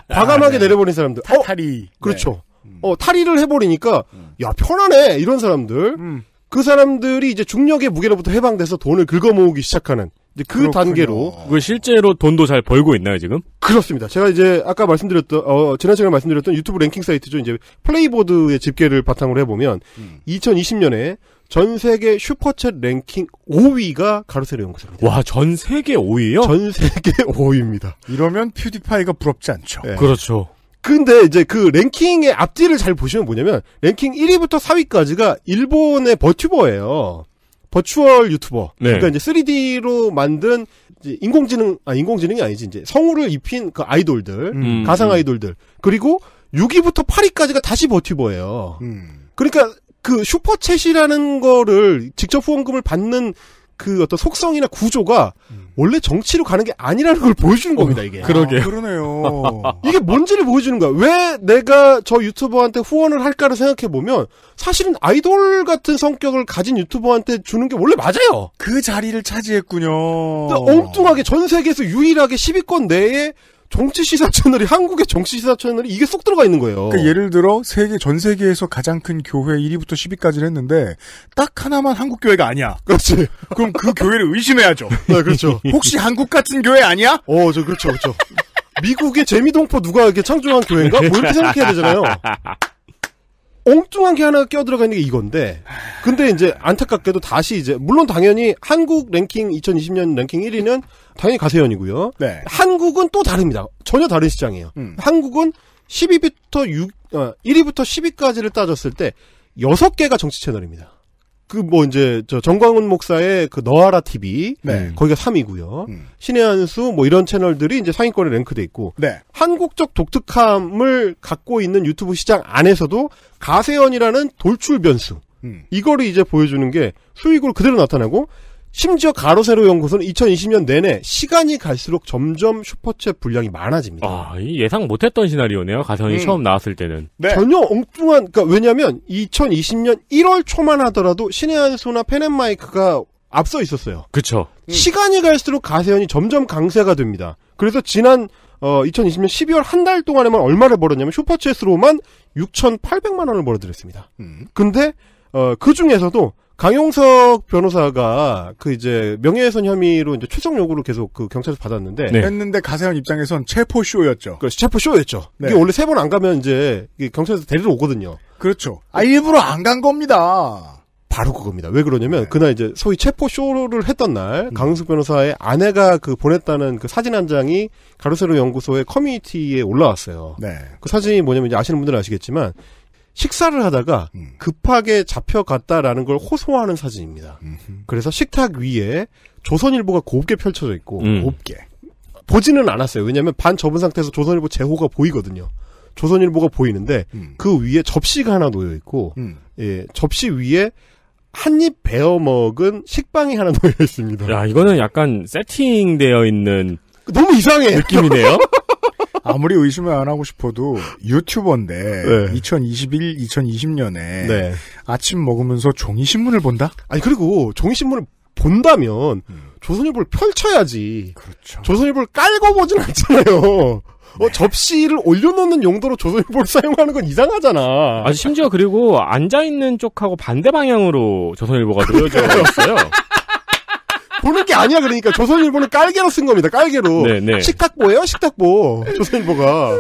과감하게 아, 네. 내려버린 사람들. 어, 탈이. 그렇죠. 네. 어, 탈의를 해버리니까, 음. 야, 편하네! 이런 사람들. 음. 그 사람들이 이제 중력의 무게로부터 해방돼서 돈을 긁어 모으기 시작하는 이제 그 그렇군요. 단계로. 그 실제로 돈도 잘 벌고 있나요 지금? 그렇습니다. 제가 이제 아까 말씀드렸던 어, 지난 시간에 말씀드렸던 유튜브 랭킹 사이트죠. 이제 플레이보드의 집계를 바탕으로 해보면 음. 2020년에 전 세계 슈퍼챗 랭킹 5위가 가로세로 연구소입니다. 와, 전 세계 5위요? 전 세계 5위입니다. 이러면 퓨디파이가 부럽지 않죠. 네. 그렇죠. 근데 이제 그 랭킹의 앞뒤를 잘 보시면 뭐냐면 랭킹 1위부터 4위까지가 일본의 버튜버예요. 버추얼 유튜버. 네. 그러니까 이제 3D로 만든 이제 인공지능 아 인공지능이 아니지 이제 성우를 입힌 그 아이돌들, 음, 음. 가상 아이돌들. 그리고 6위부터 8위까지가 다시 버튜버예요. 음. 그러니까 그 슈퍼챗이라는 거를 직접 후원금을 받는 그 어떤 속성이나 구조가 음. 원래 정치로 가는 게 아니라는 걸 보여주는 겁니다, 이게. 그러게요. 아, 그러네요. 이게 뭔지를 보여주는 거야. 왜 내가 저 유튜버한테 후원을 할까를 생각해보면 사실은 아이돌 같은 성격을 가진 유튜버한테 주는 게 원래 맞아요. 그 자리를 차지했군요. 그러니까 엉뚱하게 전 세계에서 유일하게 10위권 내에 정치 시사 채널이 한국의 정치 시사 채널이 이게 쏙 들어가 있는 거예요. 그러니까 예를 들어 세계 전 세계에서 가장 큰 교회 1위부터 10위까지를 했는데 딱 하나만 한국 교회가 아니야. 그렇지. 그럼 그 교회를 의심해야죠. 네, 그렇죠. 혹시 한국 같은 교회 아니야? 어, 저 그렇죠, 그렇죠. 미국의 재미동포 누가 이렇게 창조한 교회인가? 뭐 이렇게 생각해야 되잖아요. 엉뚱한 게 하나 끼어 들어가 있는 게 이건데 근데 이제 안타깝게도 다시 이제 물론 당연히 한국 랭킹 2020년 랭킹 1위는 당연히 가세현이고요. 네. 한국은 또 다릅니다. 전혀 다른 시장이에요. 음. 한국은 1 2부터6 어, 1위부터 10위까지를 따졌을 때 6개가 정치 채널입니다. 그뭐 이제 저 정광훈 목사의 그 너하라 TV 네. 거기가 3위고요. 음. 신의 한수 뭐 이런 채널들이 이제 상위권에 랭크돼 있고 네. 한국적 독특함을 갖고 있는 유튜브 시장 안에서도 가세현이라는 돌출 변수 음. 이거를 이제 보여주는 게 수익으로 그대로 나타나고 심지어 가로세로 연구소는 2020년 내내 시간이 갈수록 점점 슈퍼챗 분량이 많아집니다. 아, 예상 못했던 시나리오네요. 가상이 음. 처음 나왔을 때는. 네. 전혀 엉뚱한, 그러니까 왜냐면 하 2020년 1월 초만 하더라도 신의 한수나 펜앤마이크가 앞서 있었어요. 그쵸. 음. 시간이 갈수록 가세현이 점점 강세가 됩니다. 그래서 지난 어, 2020년 12월 한 달 동안에만 얼마를 벌었냐면 슈퍼챗으로만 6,800만 원을 벌어들였습니다. 음. 근데 어, 그 중에서도 강용석 변호사가 그 이제 명예훼손 혐의로 이제 최종 요구를 계속 그 경찰에서 받았는데 네. 했는데 가세현 입장에선 체포 쇼였죠. 그 체포 쇼였죠. 네. 이게 원래 세 번 안 가면 이제 경찰에서 데리러 오거든요. 그렇죠. 아 일부러 안 간 겁니다. 바로 그겁니다. 왜 그러냐면 네. 그날 이제 소위 체포 쇼를 했던 날 음. 강용석 변호사의 아내가 그 보냈다는 그 사진 한 장이 가로세로 연구소의 커뮤니티에 올라왔어요. 네. 그 사진이 뭐냐면 이제 아시는 분들은 아시겠지만 식사를 하다가 음. 급하게 잡혀갔다라는 걸 호소하는 사진입니다. 그래서 식탁 위에 조선일보가 곱게 펼쳐져 있고 음. 곱게 보지는 않았어요. 왜냐하면 반 접은 상태에서 조선일보 제호가 보이거든요. 조선일보가 보이는데 음. 그 위에 접시가 하나 놓여 있고 음. 예, 접시 위에 한입 베어 먹은 식빵이 하나 놓여 있습니다. 야 이거는 약간 세팅되어 있는 너무 이상해 느낌이네요. 아무리 의심을 안 하고 싶어도 유튜버인데 네. 2021, 2020년에 네. 아침 먹으면서 종이 신문을 본다? 아니 그리고 종이 신문을 본다면 음. 조선일보를 펼쳐야지. 그렇죠. 조선일보를 깔고 보진 않잖아요. 어, 네. 어, 접시를 올려놓는 용도로 조선일보를 사용하는 건 이상하잖아. 아, 심지어 그리고 앉아있는 쪽하고 반대 방향으로 조선일보가 놓여져 있어요. 보는 게 아니야 그러니까 조선일보는 깔개로 쓴 겁니다. 깔개로. 네네. 네. 식탁보예요, 식탁보. 조선일보가.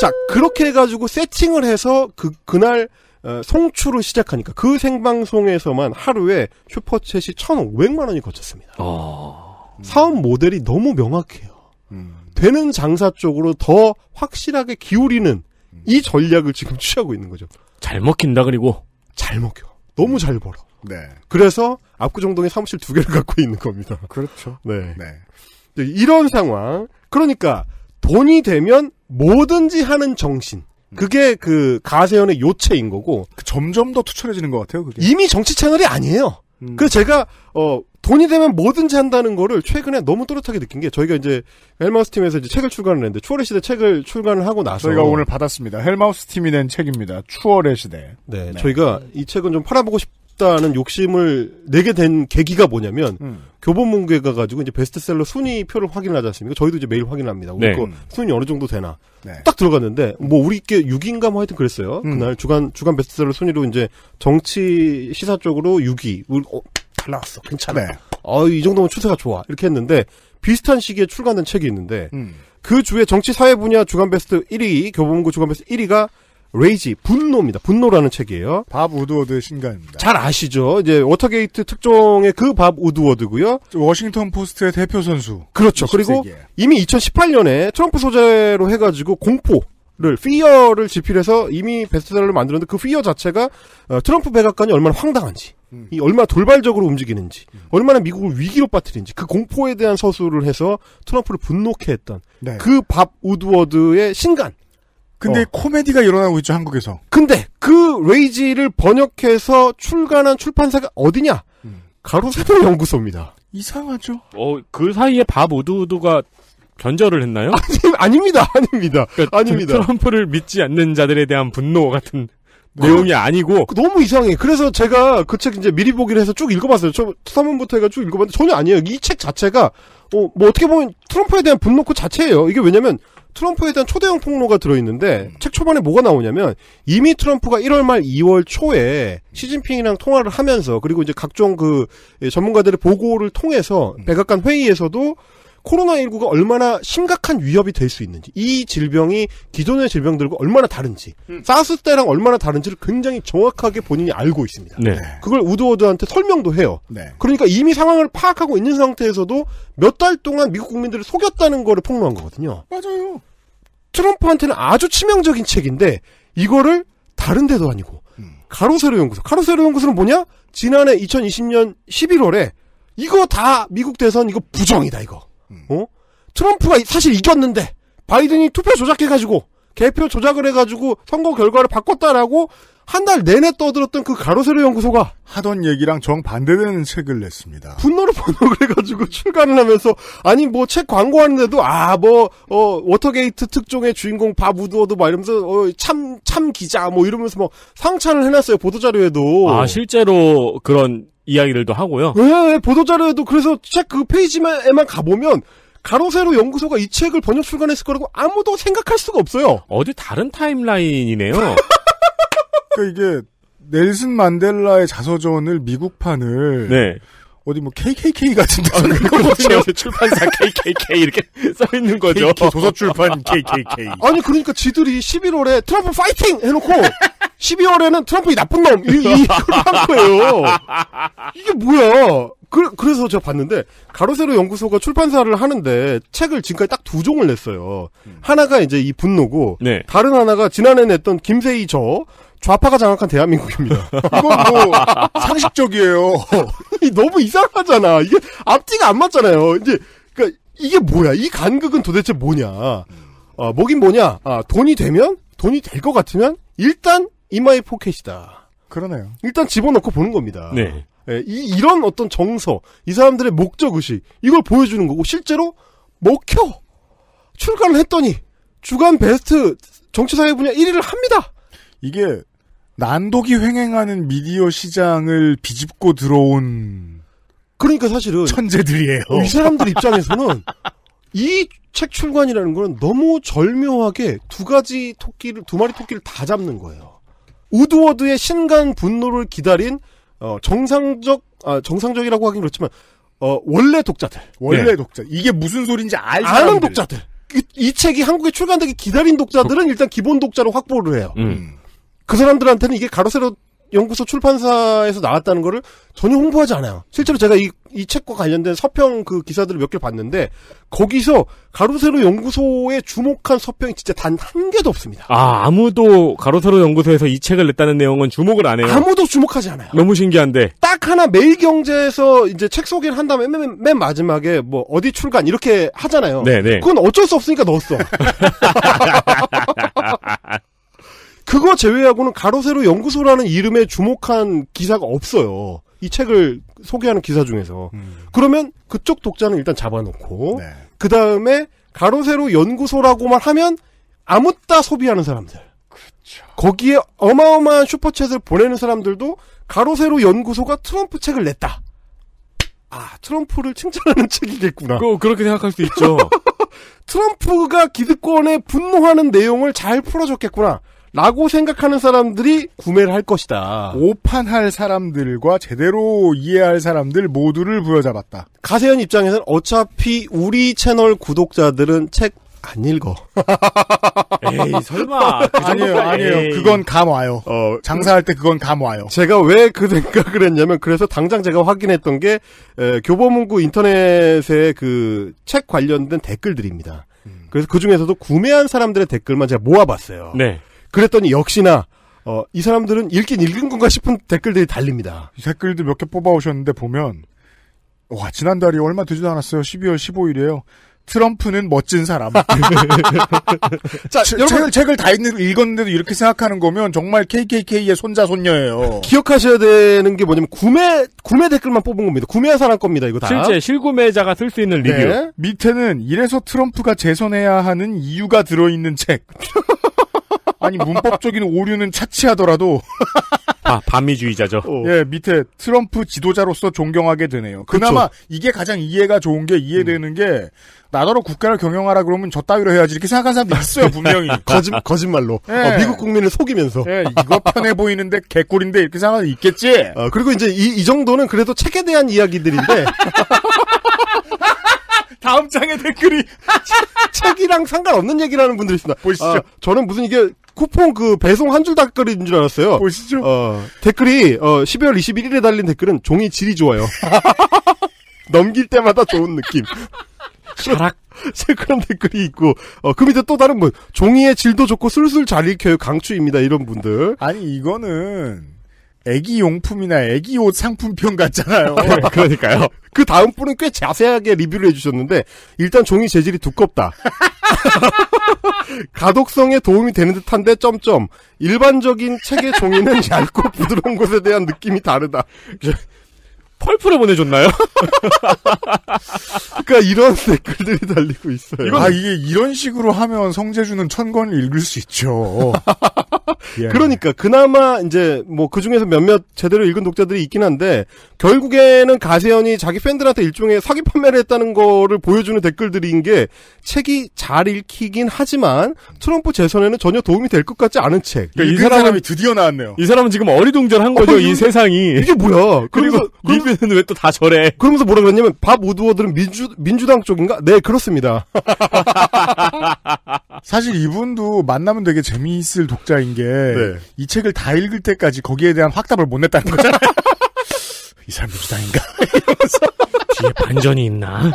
자 그렇게 해가지고 세팅을 해서 그 그날 어, 송출을 시작하니까 그 생방송에서만 하루에 슈퍼챗이 1,500만 원이 거쳤습니다. 아... 사업 모델이 너무 명확해요. 음... 되는 장사 쪽으로 더 확실하게 기울이는 음. 이 전략을 지금 취하고 있는 거죠. 잘 먹힌다 그리고 잘 먹혀. 너무 잘 벌어. 네. 그래서 압구정동에 사무실 두 개를 갖고 있는 겁니다. 그렇죠. 네. 네. 네. 이런 상황. 그러니까 돈이 되면 뭐든지 하는 정신. 그게 그 가세현의 요체인 거고 그 점점 더 투철해지는 것 같아요. 그게. 이미 정치 채널이 아니에요. 음. 그래서 제가 어 돈이 되면 뭐든지 한다는 거를 최근에 너무 또렷하게 느낀 게 저희가 이제 헬마우스 팀에서 이제 책을 출간을 했는데 추월의 시대 책을 출간을 하고 나서 저희가 오늘 받았습니다. 헬마우스 팀이 낸 책입니다. 추월의 시대. 네, 네. 저희가 이 책은 좀 팔아보고 싶 싶다는 욕심을 내게 된 계기가 뭐냐면 음. 교보문고가 에 가지고 이제 베스트셀러 순위표를 확인하지 않습니까? 저희도 이제 매일 확인합니다. 우 네. 거 순위 어느 정도 되나 네. 딱 들어갔는데 뭐 우리께 6인가 뭐 하여튼 그랬어요. 음. 그날 주간 주간 베스트셀러 순위로 이제 정치 시사 쪽으로 6위. 어, 잘 나왔어. 괜찮아. 네. 아이 어, 정도면 추세가 좋아. 이렇게 했는데 비슷한 시기에 출간된 책이 있는데 음. 그 주에 정치 사회 분야 주간 베스트 1위, 교보문고 주간 베스트 1위가 레이지 분노입니다. 분노라는 책이에요. 밥 우드워드의 신간입니다. 잘 아시죠? 이제 워터게이트 특종의 그 밥 우드워드고요. 워싱턴 포스트의 대표 선수. 그렇죠. 그리고 이미 2018년에 트럼프 소재로 해가지고 공포. 를 피어를 집필해서 이미 베스트셀러를 만들었는데 그 피어 자체가 어, 트럼프 백악관이 얼마나 황당한지 음. 이 얼마나 돌발적으로 움직이는지, 음. 얼마나 미국을 위기로 빠뜨린지그 공포에 대한 서술을 해서 트럼프를 분노케 했던 네. 그밥 우드워드의 신간. 근데 어. 코미디가 일어나고 있죠 한국에서. 근데 그 레이지를 번역해서 출간한 출판사가 어디냐? 음. 가로세로 연구소입니다. 이상하죠. 어그 사이에 밥 우두우두가 견절을 했나요? 아니, 아닙니다, 아닙니다, 그러니까 아닙니다. 트럼프를 믿지 않는 자들에 대한 분노 같은 내용이 그 아니고 너무 이상해. 그래서 제가 그 책 이제 미리 보기를 해서 쭉 읽어봤어요. 저 서문부터 해가 쭉 읽어봤는데 전혀 아니에요. 이 책 자체가 어, 뭐 어떻게 보면 트럼프에 대한 분노 그 자체예요. 이게 왜냐면 트럼프에 대한 초대형 폭로가 들어있는데 책 초반에 뭐가 나오냐면 이미 트럼프가 1월 말 2월 초에 시진핑이랑 통화를 하면서 그리고 이제 각종 그 예, 전문가들의 보고를 통해서 백악관 회의에서도 코로나19가 얼마나 심각한 위협이 될 수 있는지, 이 질병이 기존의 질병들과 얼마나 다른지, 음. 사스 때랑 얼마나 다른지를 굉장히 정확하게 본인이 알고 있습니다. 네. 그걸 우드워드한테 설명도 해요. 네. 그러니까 이미 상황을 파악하고 있는 상태에서도 몇 달 동안 미국 국민들을 속였다는 거를 폭로한 거거든요. 맞아요. 트럼프한테는 아주 치명적인 책인데, 이거를 다른 데도 아니고, 음. 가로세로 연구소. 가로세로 연구소는 뭐냐? 지난해 2020년 11월에 이거 다 미국 대선 이거 부정이다 이거. 어? 트럼프가 사실 이겼는데 바이든이 투표 조작해가지고 개표 조작을 해가지고 선거 결과를 바꿨다라고 한 달 내내 떠들었던 그 가로세로 연구소가 하던 얘기랑 정반대되는 책을 냈습니다. 분노를 번역을 해가지고 출간을 하면서 아니 뭐 책 광고하는데도 아뭐어 워터게이트 특종의 주인공 바우드워드 막 뭐 이러면서 참참 어, 기자 뭐 이러면서 뭐 상찬을 해놨어요 보도자료에도 아 실제로 그런 이야기들도 하고요. 예, 예 보도자료에도 그래서 책 그 페이지만에만 가보면 가로세로 연구소가 이 책을 번역 출간했을 거라고 아무도 생각할 수가 없어요. 어디 다른 타임라인이네요. 그러니까 이게 넬슨 만델라의 자서전을 미국판을 네. 어디 뭐 KKK 같은 데서 아, 그 출판사 KKK 이렇게 써 있는 거죠. 도서출판 KKK. 아니 그러니까 지들이 11월에 트럼프 파이팅 해놓고 12월에는 트럼프 이 나쁜 놈 이, 이걸 한 거예요. 이게 뭐야? 그, 그래서 제가 봤는데 가로세로 연구소가 출판사를 하는데 책을 지금까지 딱 두 종을 냈어요. 음. 하나가 이제 이 분노고 네. 다른 하나가 지난해 냈던 김세희 저 좌파가 장악한 대한민국입니다. 이건 뭐 상식적이에요. 너무 이상하잖아. 이게 앞뒤가 안 맞잖아요. 이제 그니까 이게 뭐야? 이 간극은 도대체 뭐냐? 아, 뭐긴 뭐냐? 아, 돈이 되면 돈이 될 것 같으면 일단 이마에 포켓이다. 그러네요. 일단 집어넣고 보는 겁니다. 네. 예, 이, 이런 어떤 정서, 이 사람들의 목적의식, 이걸 보여주는 거고, 실제로 먹혀! 출간을 했더니, 주간 베스트 정치사회 분야 1위를 합니다! 이게, 난독이 횡행하는 미디어 시장을 비집고 들어온. 그러니까 사실은. 천재들이에요. 이 사람들 입장에서는, 이 책 출간이라는 거는 너무 절묘하게 두 가지 토끼를, 두 마리 토끼를 다 잡는 거예요. 우드워드의 신간 분노를 기다린 어, 정상적 아, 정상적이라고 하긴 그렇지만 어, 원래 독자들 원래 네. 독자 이게 무슨 소리인지 아는 사람들. 독자들 이, 이, 책이 한국에 출간되기 기다린 독자들은 일단 기본 독자로 확보를 해요. 음. 그 사람들한테는 이게 가로세로 연구소 출판사에서 나왔다는 거를 전혀 홍보하지 않아요. 실제로 제가 이, 이 책과 관련된 서평 그 기사들을 몇 개 봤는데 거기서 가로세로 연구소에 주목한 서평이 진짜 단 한 개도 없습니다. 아 아무도 가로세로 연구소에서 이 책을 냈다는 내용은 주목을 안 해요. 아무도 주목하지 않아요. 너무 신기한데 딱 하나 매일경제에서 이제 책 소개를 한 다음에 맨, 맨 마지막에 뭐 어디 출간 이렇게 하잖아요. 네네. 네. 그건 어쩔 수 없으니까 넣었어. 그거 제외하고는 가로세로 연구소라는 이름에 주목한 기사가 없어요. 이 책을 소개하는 기사 중에서. 음. 그러면 그쪽 독자는 일단 잡아놓고, 네. 그 다음에 가로세로 연구소라고만 하면 아무따 소비하는 사람들. 그렇 거기에 어마어마한 슈퍼챗을 보내는 사람들도 가로세로 연구소가 트럼프 책을 냈다. 아, 트럼프를 칭찬하는 책이겠구나. 그, 그렇게 생각할 수 있죠. 트럼프가 기득권에 분노하는 내용을 잘 풀어줬겠구나. 라고 생각하는 사람들이 구매를 할 것이다. 오판할 사람들과 제대로 이해할 사람들 모두를 부여잡았다. 가세현 입장에서는 어차피 우리 채널 구독자들은 책 안 읽어. 에이 설마. 그 아니에요, 아니에요. 에이. 그건 감 와요. 어, 그 장사할 때 그건 감 와요. 제가 왜 그 생각을 했냐면 그래서 당장 제가 확인했던 게 에, 교보문고 인터넷에 그 책 관련된 댓글들입니다. 음. 그래서 그 중에서도 구매한 사람들의 댓글만 제가 모아봤어요. 네. 그랬더니 역시나 어, 이 사람들은 읽긴 읽은 건가 싶은 댓글들이 달립니다. 댓글들 몇 개 뽑아오셨는데 보면 와 지난달이 얼마 되지도 않았어요. 12월 15일이에요. 트럼프는 멋진 사람. 자, 제, 여러분 책을, 책을 다 읽는, 읽었는데도 이렇게 생각하는 거면 정말 KKK의 손자 손녀예요. 기억하셔야 되는 게 뭐냐면 구매 구매 댓글만 뽑은 겁니다. 구매한 사람 겁니다. 이거 다. 실제 실구매자가 쓸 수 있는 네. 리뷰. 네. 밑에는 이래서 트럼프가 재선해야 하는 이유가 들어있는 책. 아니 문법적인 오류는 차치하더라도 아 반미주의자죠. 어. 예 밑에 트럼프 지도자로서 존경하게 되네요. 그나마 그쵸. 이게 가장 이해가 좋은 게 이해되는 음. 게 나더러 국가를 경영하라 그러면 저 따위로 해야지 이렇게 생각하는 사람도 있어요 분명히 거짓 거짓말로 예. 어, 미국 국민을 속이면서 예, 이거 편해 보이는데 개꿀인데 이렇게 생각하는 있겠지. 어, 그리고 이제 이, 이 정도는 그래도 책에 대한 이야기들인데 다음 장의 댓글이 책이랑 상관없는 얘기라는 분들이 있습니다. 보시죠. 아, 저는 무슨 이게 쿠폰 그 배송 한 줄 닭글인 줄 알았어요. 보시죠. 어, 댓글이 어, 12월 21일에 달린 댓글은 종이 질이 좋아요. 넘길 때마다 좋은 느낌. 샤락. 그런 댓글이 있고 어, 그 밑에 또 다른 분 종이의 질도 좋고 술술 잘 읽혀요 강추입니다 이런 분들. 아니 이거는 애기 용품이나 애기 옷 상품편 같잖아요. 네, 그러니까요. 그 다음 분은 꽤 자세하게 리뷰를 해주셨는데 일단 종이 재질이 두껍다. 가독성에 도움이 되는 듯한데 점점 일반적인 책의 종이는 얇고 부드러운 것에 대한 느낌이 다르다. 펄프를 보내줬나요? 그러니까 이런 댓글들이 달리고 있어요. 이건... 아 이게 이런 식으로 하면 성재준은천 권을 읽을 수 있죠. 예. 그러니까 그나마 이제 뭐그 중에서 몇몇 제대로 읽은 독자들이 있긴 한데 결국에는 가세현이 자기 팬들한테 일종의 사기 판매를 했다는 거를 보여주는 댓글들인 게 책이 잘 읽히긴 하지만 트럼프 재선에는 전혀 도움이 될 것 같지 않은 책. 그러니까 이 사람이 드디어 나왔네요. 이 사람은 지금 어리둥절한 거죠 어, 이, 세상이. 이게 뭐야? 그리고 그러 얘는왜또다 저래? 그러면서 뭐라 그랬냐면 밥 우드워드는 민주 민주당 쪽인가? 네 그렇습니다. 사실 이분도 만나면 되게 재미있을 독자인 게이 네. 책을 다 읽을 때까지 거기에 대한 확답을 못 냈다는 거잖아요. 이 사람 민주당인가? 뒤에 반전이 있나?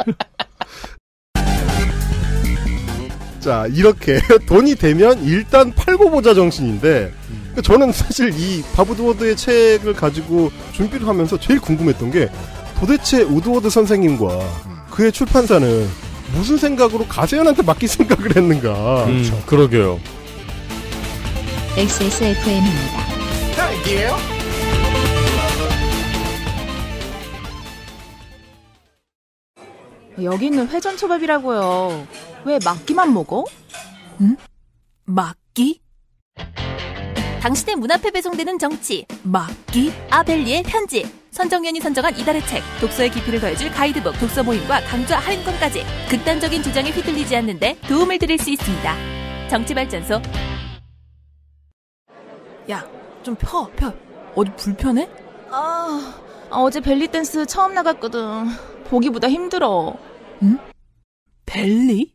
자, 이렇게 돈이 되면 일단 팔고 보자 정신인데, 음. 그러니까 저는 사실 이 바브 드워드의 책을 가지고 준비를 하면서 제일 궁금했던 게 도대체 우드워드 선생님과 그의 출판사는 무슨 생각으로 가세현한테 맡길 생각을 했는가. 음, 그렇죠. 그러게요. XSFM입니다. 딸기예요? 여기 있는 회전 초밥이라고요. 왜 막기만 먹어? 응? 막기? 당신의 문 앞에 배송되는 정치 막기 아벨리의 편지 선정연이 선정한 이달의 책 독서의 깊이를 더해줄 가이드북 독서 모임과 강좌 할인권까지 극단적인 주장에 휘둘리지 않는데 도움을 드릴 수 있습니다 정치발전소 야좀 펴 펴. 어디 불편해? 아 어제 벨리댄스 처음 나갔거든 보기보다 힘들어 응? 벨리?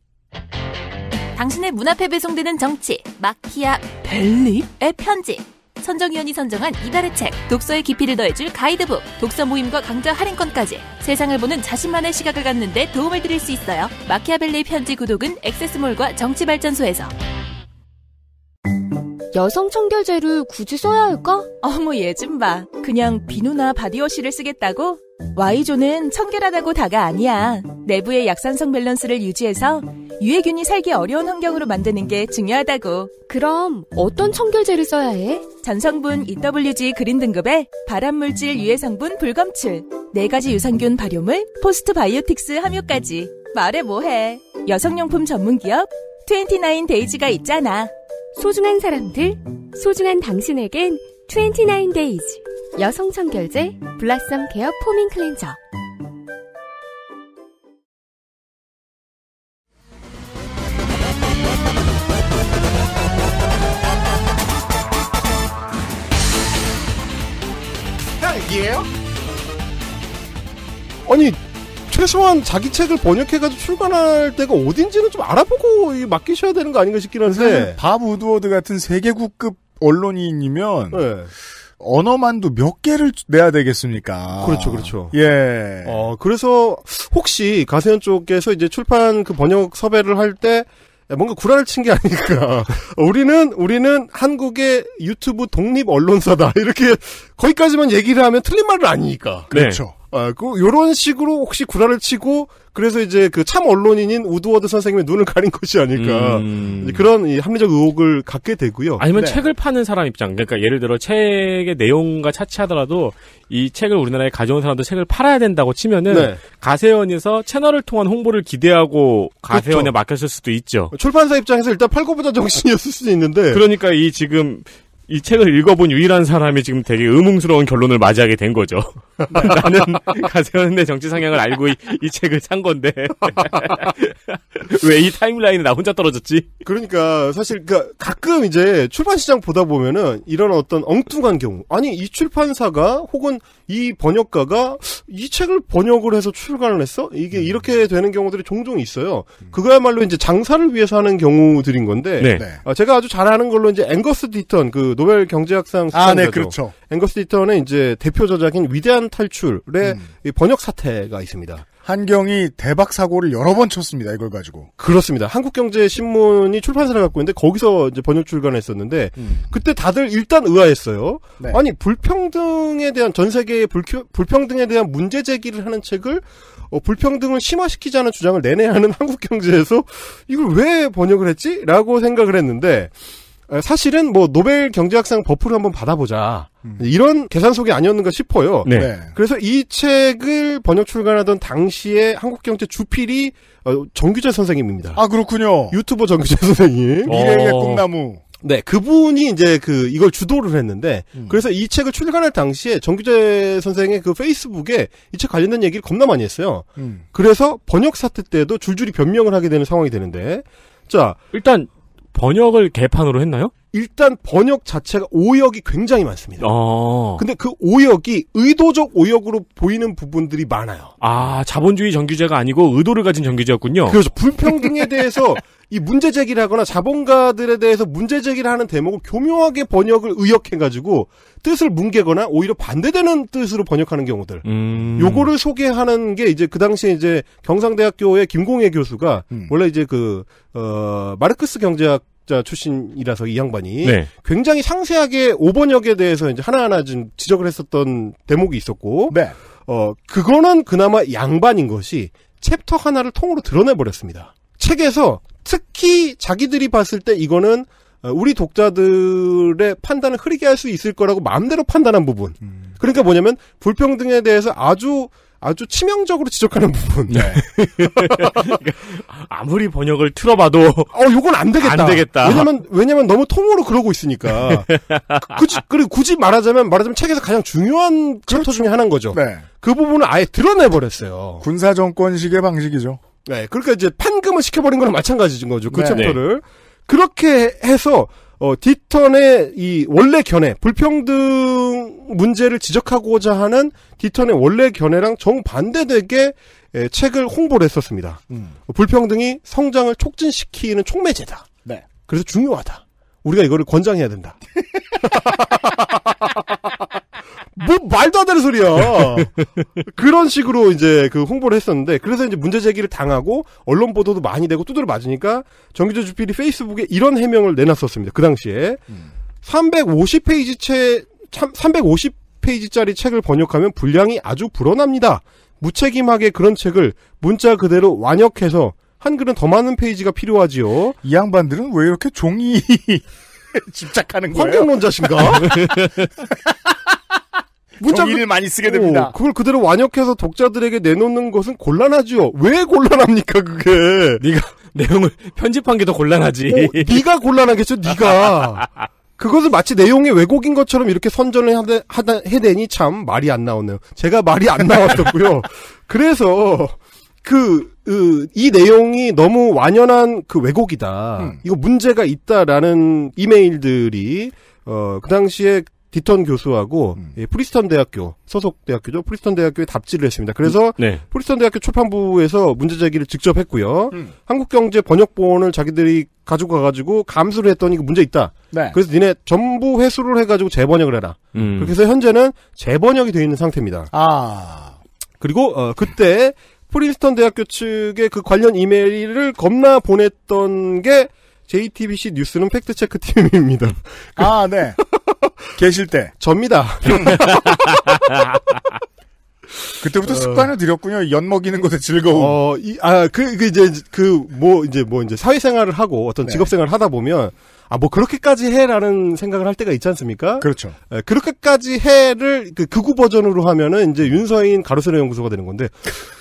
당신의 문 앞에 배송되는 정치 마키아 벨리의 편지 선정위원이 선정한 이달의 책 독서의 깊이를 더해줄 가이드북 독서 모임과 강좌 할인권까지 세상을 보는 자신만의 시각을 갖는데 도움을 드릴 수 있어요 마키아벨리 편지 구독은 액세스몰과 정치발전소에서 여성 청결제를 굳이 써야 할까? 어머 얘좀 봐. 그냥 비누나 바디워시를 쓰겠다고? Y존은 청결하다고 다가 아니야. 내부의 약산성 밸런스를 유지해서 유해균이 살기 어려운 환경으로 만드는 게 중요하다고. 그럼 어떤 청결제를 써야 해? 전성분 EWG 그린 등급에 발암물질 유해 성분 불검출, 네 가지 유산균 발효물, 포스트 바이오틱스 함유까지. 말해 뭐해. 여성용품 전문기업 29데이즈가 있잖아. 소중한 사람들, 소중한 당신에겐 29데이즈. 여성 청결제 블라썸 케어 포밍 클렌저 딸기 아니 최소한 자기 책을 번역해가지고 출간할 때가 어딘지는 좀 알아보고 맡기셔야 되는 거 아닌가 싶긴 한데 그 밥 우드워드 같은 세계국급 언론인이면 네. 언어만도 몇 개를 내야 되겠습니까? 그렇죠, 그렇죠. 예. 어, 그래서 혹시 가세현 쪽에서 이제 출판 그 번역 섭외를 할 때 뭔가 구라를 친 게 아닐까. 우리는, 우리는 한국의 유튜브 독립 언론사다. 이렇게 거기까지만 얘기를 하면 틀린 말은 아니니까. 그렇죠. 네. 아, 그, 요런 식으로 혹시 구라를 치고, 그래서 이제 그 참 언론인인 우드워드 선생님의 눈을 가린 것이 아닐까. 음... 그런 이 합리적 의혹을 갖게 되고요. 아니면 네. 책을 파는 사람 입장. 그러니까 예를 들어 책의 내용과 차치하더라도 이 책을 우리나라에 가져온 사람도 책을 팔아야 된다고 치면은 네. 가세현에서 채널을 통한 홍보를 기대하고 가세현에 그렇죠. 맡겼을 수도 있죠. 출판사 입장에서 일단 팔고보자 정신이었을 수도 있는데. 그러니까 이 지금 이 책을 읽어본 유일한 사람이 지금 되게 의문스러운 결론을 맞이하게 된 거죠. 나는 가세현의 정치 상향을 알고 이, 이 책을 산 건데 왜 이 타임라인에 나 혼자 떨어졌지? 그러니까 사실 그러니까 가끔 이제 출판 시장 보다 보면은 이런 어떤 엉뚱한 경우 아니 이 출판사가 혹은 이 번역가가 이 책을 번역을 해서 출간을 했어? 이게 음. 이렇게 되는 경우들이 종종 있어요. 음. 그거야말로 이제 장사를 위해서 하는 경우들인 건데 네. 네. 어, 제가 아주 잘하는 걸로 이제 앵거스 디턴 그 노벨 경제학상 수상자죠. 아, 네, 그렇죠. 앵거스 디터는 이제 대표 저작인 위대한 탈출의 음. 번역 사태가 있습니다. 한경이 대박 사고를 여러 번 쳤습니다. 이걸 가지고. 그렇습니다. 한국경제신문이 출판사를 갖고 있는데 거기서 이제 번역 출간했었는데 음. 그때 다들 일단 의아했어요. 네. 아니 불평등에 대한 전 세계의 불큐, 불평등에 대한 문제 제기를 하는 책을 어, 불평등을 심화시키자는 주장을 내내 하는 한국 경제에서 이걸 왜 번역을 했지? 라고 생각을 했는데 사실은 뭐 노벨 경제학상 버프를 한번 받아보자 음. 이런 계산 속이 아니었는가 싶어요. 네. 네. 그래서 이 책을 번역 출간하던 당시에 한국경제 주필이 어, 정규재 선생님입니다. 아 그렇군요. 유튜버 정규재 선생님. 미래의 어. 꿈나무. 네, 그분이 이제 그 이걸 주도를 했는데 음. 그래서 이 책을 출간할 당시에 정규재 선생의 그 페이스북에 이 책 관련된 얘기를 겁나 많이 했어요. 음. 그래서 번역 사태 때도 줄줄이 변명을 하게 되는 상황이 되는데 자 일단 번역을 개판으로 했나요? 일단 번역 자체가 오역이 굉장히 많습니다. 어. 근데 그 오역이 의도적 오역으로 보이는 부분들이 많아요. 아, 자본주의 정규제가 아니고 의도를 가진 정규제였군요. 그래서 그렇죠. 불평등에 대해서 이 문제 제기를 하거나 자본가들에 대해서 문제 제기를 하는 대목을 교묘하게 번역을 의역해가지고 뜻을 뭉개거나 오히려 반대되는 뜻으로 번역하는 경우들. 음. 요거를 소개하는 게 이제 그 당시에 이제 경상대학교의 김공예 교수가 음. 원래 이제 그, 어, 마르크스 경제학 자 출신이라서 이 양반이 네. 굉장히 상세하게 5번역에 대해서 이제 하나하나 좀 지적을 했었던 대목이 있었고 네. 어 그거는 그나마 양반인 것이 챕터 하나를 통으로 드러내 버렸습니다. 책에서 특히 자기들이 봤을 때 이거는 어, 우리 독자들의 판단을 흐리게 할 수 있을 거라고 마음대로 판단한 부분. 음. 그러니까 뭐냐면 불평등에 대해서 아주 아주 치명적으로 지적하는 부분. 네. 아무리 번역을 틀어봐도 어 요건 안 되겠다. 안 되겠다. 왜냐면 왜냐면 너무 통으로 그러고 있으니까. 굳이 그리고 굳이 말하자면 말하자면 책에서 가장 중요한 그렇죠. 터 중에 하나인 거죠. 네. 그 부분을 아예 드러내 버렸어요. 군사 정권식의 방식이죠. 네. 그러니까 이제 판금을 시켜버린 거랑 마찬가지인 거죠. 그 네. 챕터를 네. 그렇게 해서 어, 디턴의 이 원래 견해, 불평등 문제를 지적하고자 하는 디턴의 원래 견해랑 정반대되게 예, 책을 홍보를 했었습니다. 음. 어, 불평등이 성장을 촉진시키는 촉매제다. 네. 그래서 중요하다. 우리가 이거를 권장해야 된다. 뭐 말도 안 되는 소리야. 그런 식으로 이제 그 홍보를 했었는데 그래서 이제 문제 제기를 당하고 언론 보도도 많이 되고 두드려 맞으니까 정기조 주필이 페이스북에 이런 해명을 내놨었습니다. 그 당시에 음. 350페이지 채 350페이지짜리 책을 번역하면 분량이 아주 불어납니다. 무책임하게 그런 책을 문자 그대로 완역해서 한글은 더 많은 페이지가 필요하지요. 이 양반들은 왜 이렇게 종이 집착하는 거예요? 환경론자신가? 문자 종이를 그- 많이 쓰게 됩니다. 오, 어, 그걸 그대로 완역해서 독자들에게 내놓는 것은 곤란하지요. 왜 곤란합니까 그게? 네가 내용을 편집한 게 더 곤란하지. 오, 어, 네가 곤란하겠죠. 네가. 그것을 마치 내용의 왜곡인 것처럼 이렇게 선전을 하다, 하다 해대니 참 말이 안 나오네요. 제가 말이 안 나왔었고요. 그래서 그 그, 이 내용이 너무 완연한 그 왜곡이다. 음. 이거 문제가 있다라는 이메일들이 어, 그 당시에 디턴 교수하고 음. 예, 프리스턴 대학교 소속 대학교죠 프리스턴 대학교에 답지를 했습니다. 그래서 음. 네. 프리스턴 대학교 출판부에서 문제 제기를 직접 했고요. 음. 한국경제 번역본을 자기들이 가지고 가가지고 감수를 했더니 문제 있다. 네. 그래서 니네 전부 회수를 해가지고 재번역을 해라. 음. 그렇게 해서 현재는 재번역이 되어 있는 상태입니다. 아 그리고 어, 그때 프린스턴 대학교 측에그 관련 이메일을 겁나 보냈던 게 JTBC 뉴스는 팩트체크 팀입니다. 아, 네. 계실 때. 접니다. 그때부터 어... 습관을 들였군요. 연 먹이는 것에 즐거움. 어, 이, 아, 그, 그, 이제, 그, 뭐, 이제, 뭐, 이제, 사회생활을 하고 어떤 네. 직업생활을 하다 보면, 아, 뭐, 그렇게까지 해라는 생각을 할 때가 있지 않습니까? 그렇죠. 에, 예, 그렇게까지 해를 그, 극우 버전으로 하면은, 이제, 윤서인 가로세로 연구소가 되는 건데,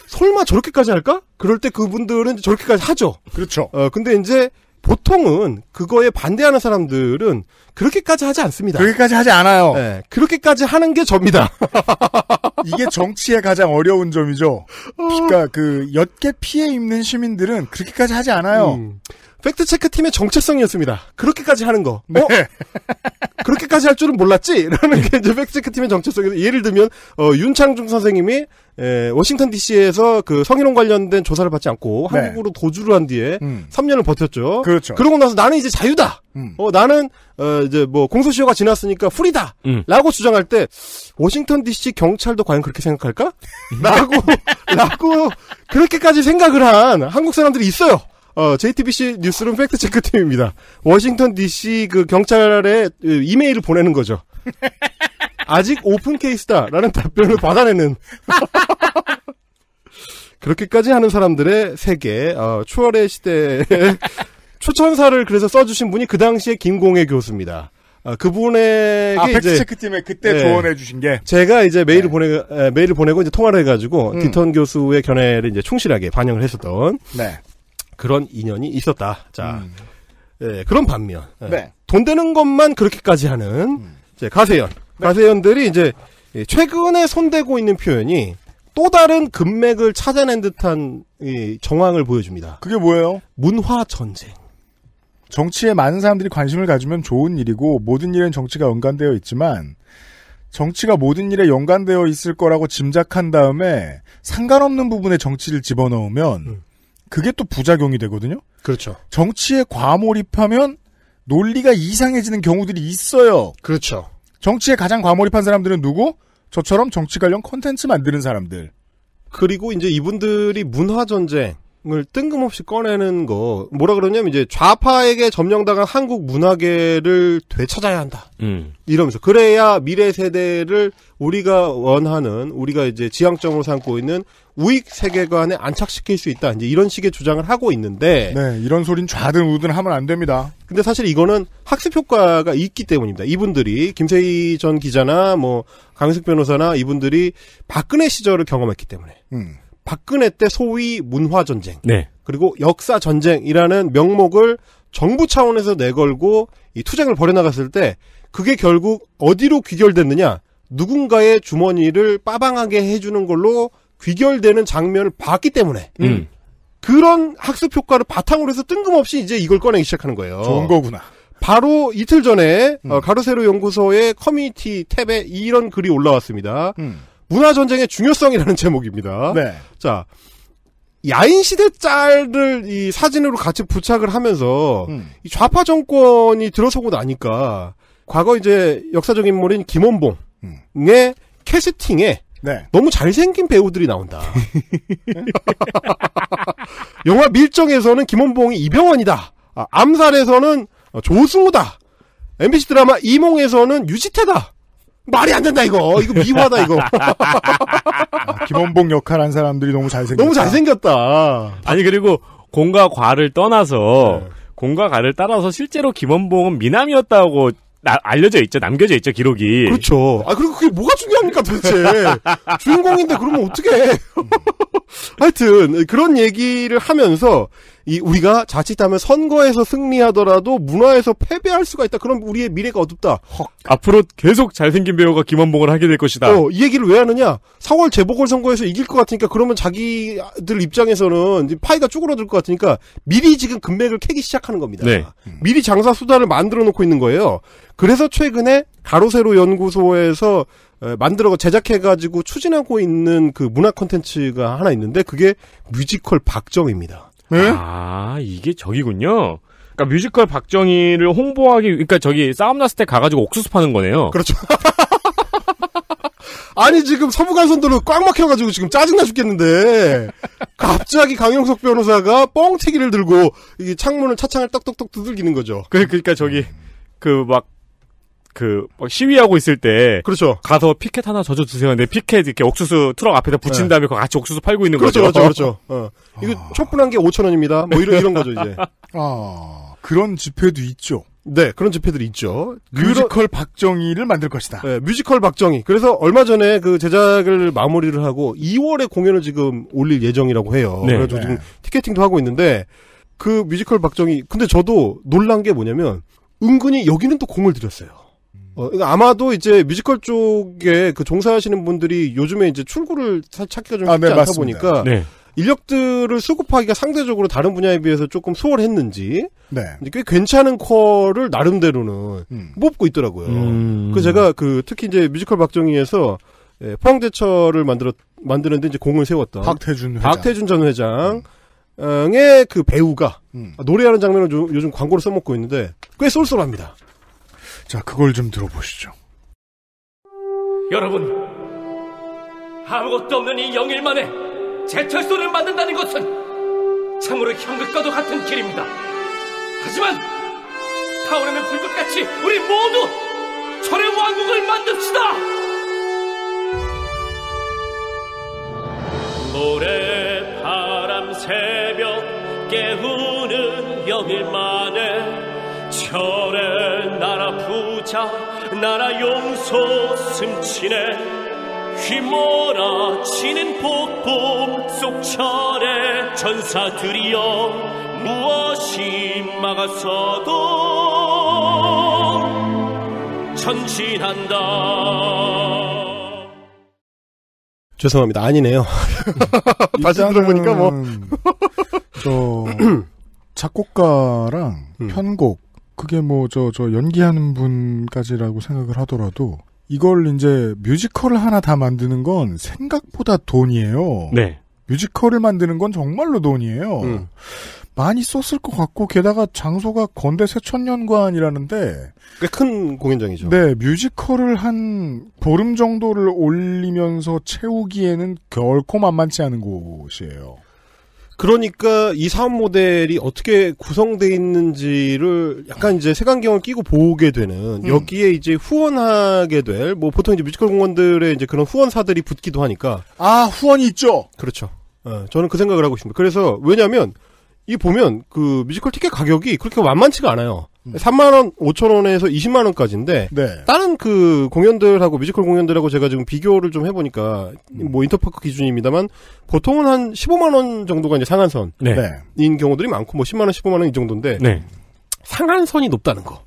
설마 저렇게까지 할까? 그럴 때 그분들은 저렇게까지 하죠. 그렇죠. 어, 근데 이제 보통은 그거에 반대하는 사람들은 그렇게까지 하지 않습니다. 그렇게까지 하지 않아요. 네, 그렇게까지 하는 게 접니다. 이게 정치의 가장 어려운 점이죠. 어. 그러니까 그 엿게 피해 입는 시민들은 그렇게까지 하지 않아요. 음. 팩트체크 팀의 정체성이었습니다. 그렇게까지 하는 거. 네. 어? 그렇게까지 할 줄은 몰랐지? 라는 게 이제 팩트체크 팀의 정체성에서 예를 들면, 어, 윤창중 선생님이, 에, 워싱턴 DC에서 그 성희롱 관련된 조사를 받지 않고 네. 한국으로 도주를 한 뒤에 음. 3년을 버텼죠. 그렇죠. 그러고 나서 나는 이제 자유다! 음. 어, 나는, 어, 이제 뭐 공소시효가 지났으니까 프리다! 음. 라고 주장할 때, 워싱턴 DC 경찰도 과연 그렇게 생각할까? 라고, 라고, 그렇게까지 생각을 한 한국 사람들이 있어요. 어, JTBC 뉴스룸 팩트체크팀입니다. 워싱턴 DC 그 경찰에 그 이메일을 보내는 거죠. 아직 오픈 케이스다라는 답변을 받아내는. 그렇게까지 하는 사람들의 세계, 어, 추월의 시대에 초천사를 그래서 써주신 분이 그 당시에 김공혜 교수입니다. 아, 그분에게 아, 팩트체크 팀에 그때 네, 조언해 주신 게 제가 이제 메일을 네. 보내 메일을 보내고 이제 통화를 해가지고 음. 디턴 교수의 견해를 이제 충실하게 반영을 했었던 네. 그런 인연이 있었다. 자, 음. 예, 그런 반면 예, 네. 돈 되는 것만 그렇게까지 하는 음. 이제 가세현 네. 가세현들이 이제 최근에 손대고 있는 표현이 또 다른 금맥을 찾아낸 듯한 이 정황을 보여줍니다. 그게 뭐예요? 문화 전쟁. 정치에 많은 사람들이 관심을 가지면 좋은 일이고 모든 일은 정치가 연관되어 있지만 정치가 모든 일에 연관되어 있을 거라고 짐작한 다음에 상관없는 부분에 정치를 집어넣으면 음. 그게 또 부작용이 되거든요. 그렇죠. 정치에 과몰입하면 논리가 이상해지는 경우들이 있어요. 그렇죠. 정치에 가장 과몰입한 사람들은 누구? 저처럼 정치 관련 컨텐츠 만드는 사람들. 그리고 이제 이분들이 문화 전쟁, 을 뜬금없이 꺼내는 거 뭐라 그러냐면 이제 좌파에게 점령당한 한국 문화계를 되찾아야 한다 음. 이러면서 그래야 미래 세대를 우리가 원하는 우리가 이제 지향점으로 삼고 있는 우익 세계관에 안착시킬 수 있다 이제 이런 식의 주장을 하고 있는데 네 이런 소린 좌든 우든 하면 안 됩니다 근데 사실 이거는 학습 효과가 있기 때문입니다 이분들이 김세희 전 기자나 뭐강석 변호사나 이분들이 박근혜 시절을 경험했기 때문에 음. 박근혜 때 소위 문화 전쟁, 네. 그리고 역사 전쟁이라는 명목을 정부 차원에서 내걸고 이 투쟁을 벌여나갔을 때 그게 결국 어디로 귀결됐느냐? 누군가의 주머니를 빠방하게 해주는 걸로 귀결되는 장면을 봤기 때문에 음. 그런 학습 효과를 바탕으로 해서 뜬금없이 이제 이걸 꺼내기 시작하는 거예요. 좋은 거구나. 바로 이틀 전에 음. 어, 가로세로 연구소의 커뮤니티 탭에 이런 글이 올라왔습니다. 음. 문화전쟁의 중요성이라는 제목입니다. 네. 자, 야인시대 짤을 이 사진으로 같이 부착을 하면서 음. 이 좌파 정권이 들어서고 나니까 과거 이제 역사적 인물인 김원봉의 음. 캐스팅에 네. 너무 잘생긴 배우들이 나온다. 영화 밀정에서는 김원봉이 이병헌이다. 아, 암살에서는 조승우다. MBC 드라마 이몽에서는 유지태다. 말이 안 된다 이거. 이거 미화다 이거. 아, 김원봉 역할 한 사람들이 너무 잘생겼다. 너무 잘생겼다. 아니 그리고 공과 과를 떠나서 네. 공과 과를 따라서 실제로 김원봉은 미남이었다고 나, 알려져 있죠. 남겨져 있죠. 기록이. 그렇죠. 아 그리고 그게 뭐가 중요합니까 도대체. 주인공인데 그러면 어떻게 해. 하여튼 그런 얘기를 하면서 이 우리가 자칫하면 선거에서 승리하더라도 문화에서 패배할 수가 있다. 그럼 우리의 미래가 어둡다. 헉. 앞으로 계속 잘생긴 배우가 김원봉을 하게 될 것이다. 어, 이 얘기를 왜 하느냐? 4월 재보궐선거에서 이길 것 같으니까 그러면 자기들 입장에서는 파이가 쭈그러들 것 같으니까 미리 지금 금맥을 캐기 시작하는 겁니다. 네. 미리 장사 수단을 만들어 놓고 있는 거예요. 그래서 최근에 가로세로 연구소에서 만들어 제작해가지고 추진하고 있는 그 문화 콘텐츠가 하나 있는데 그게 뮤지컬 박정입니다. 네? 아 이게 저기군요. 그러니까 뮤지컬 박정희를 홍보하기 그러니까 저기 싸움 났을 때 가가지고 옥수수 파는 거네요. 그렇죠. 아니 지금 서부간선도로 꽉 막혀가지고 지금 짜증나 죽겠는데 갑자기 강영석 변호사가 뻥튀기를 들고 이 창문을 차창을 떡떡떡 두들기는 거죠. 그, 그러니까 저기 그막 그 시위하고 있을 때 그렇죠. 가서 피켓 하나 젖어 주세요. 근데 피켓 이렇게 옥수수 트럭 앞에다 붙인 네. 다음에 그거 같이 옥수수 팔고 있는 그렇죠, 거죠. 그렇죠. 그렇죠. 어. 이거 촛불 한개 5천 원입니다. 뭐 이런 이런 거죠, 이제. 아. 그런 집회도 있죠. 네, 그런 집회들이 있죠. 뮤지컬 그러... 박정희를 만들 것이다. 네, 뮤지컬 박정희. 그래서 얼마 전에 그 제작을 마무리를 하고 2월에 공연을 지금 올릴 예정이라고 해요. 네, 그래서 네. 지금 티켓팅도 하고 있는데 그 뮤지컬 박정희. 근데 저도 놀란 게 뭐냐면 은근히 여기는 또 공을 들였어요. 어, 그러니까 아마도 이제 뮤지컬 쪽에 그 종사하시는 분들이 요즘에 이제 출구를 찾기가 좀 아, 쉽지 아, 네, 않다 보니까 네. 인력들을 수급하기가 상대적으로 다른 분야에 비해서 조금 수월했는지 네. 꽤 괜찮은 퀄을 나름대로는 음. 뽑고 있더라고요. 음. 그 제가 그 특히 이제 뮤지컬 박정희에서 예, 포항대처를 만들어 만드는데 이제 공을 세웠던 박태준 회장. 박태준 전 회장. 음. 의그 배우가 음. 노래하는 장면을 요, 요즘 광고로 써먹고 있는데 꽤 쏠쏠합니다. 자, 그걸 좀 들어보시죠. 여러분, 아무것도 없는 이 영일만에 제철소를 만든다는 것은 참으로 현극과도 같은 길입니다. 하지만 타오르는 불꽃같이 우리 모두 철의 왕국을 만듭시다! 모래 바람 새벽 깨우는 영일만에 철의 자 나라 용소 숨치네 휘몰아치는 폭풍 속 철의 전사들이여 무엇이 막아서도 천진한다 죄송합니다 아니네요 다시 들어보니까 뭐저 음. 작곡가랑 음. 편곡 그게 뭐 저저 저 연기하는 분까지라고 생각을 하더라도 이걸 이제 뮤지컬 하나 다 만드는 건 생각보다 돈이에요. 네. 뮤지컬을 만드는 건 정말로 돈이에요. 음. 많이 썼을 것 같고 게다가 장소가 건대 세천년관이라는데 꽤 큰 공연장이죠. 네, 뮤지컬을 한 보름 정도를 올리면서 채우기에는 결코 만만치 않은 곳이에요. 그러니까 이 사업 모델이 어떻게 구성돼 있는지를 약간 이제 색안경을 끼고 보게 되는 음. 여기에 이제 후원하게 될 뭐 보통 이제 뮤지컬 공원들의 이제 그런 후원사들이 붙기도 하니까 아 후원이 있죠. 그렇죠. 어, 저는 그 생각을 하고 있습니다. 그래서 왜냐하면 이 보면 그 뮤지컬 티켓 가격이 그렇게 만만치가 않아요. 음. 3만 원, 5천 원에서 20만 원까지인데 네. 다른 그 공연들하고 뮤지컬 공연들하고 제가 지금 비교를 좀 해보니까 음. 뭐 인터파크 기준입니다만 보통은 한 15만 원 정도가 이제 상한선인 네. 경우들이 많고 뭐 10만 원, 15만 원 이 정도인데 네. 상한선이 높다는 거.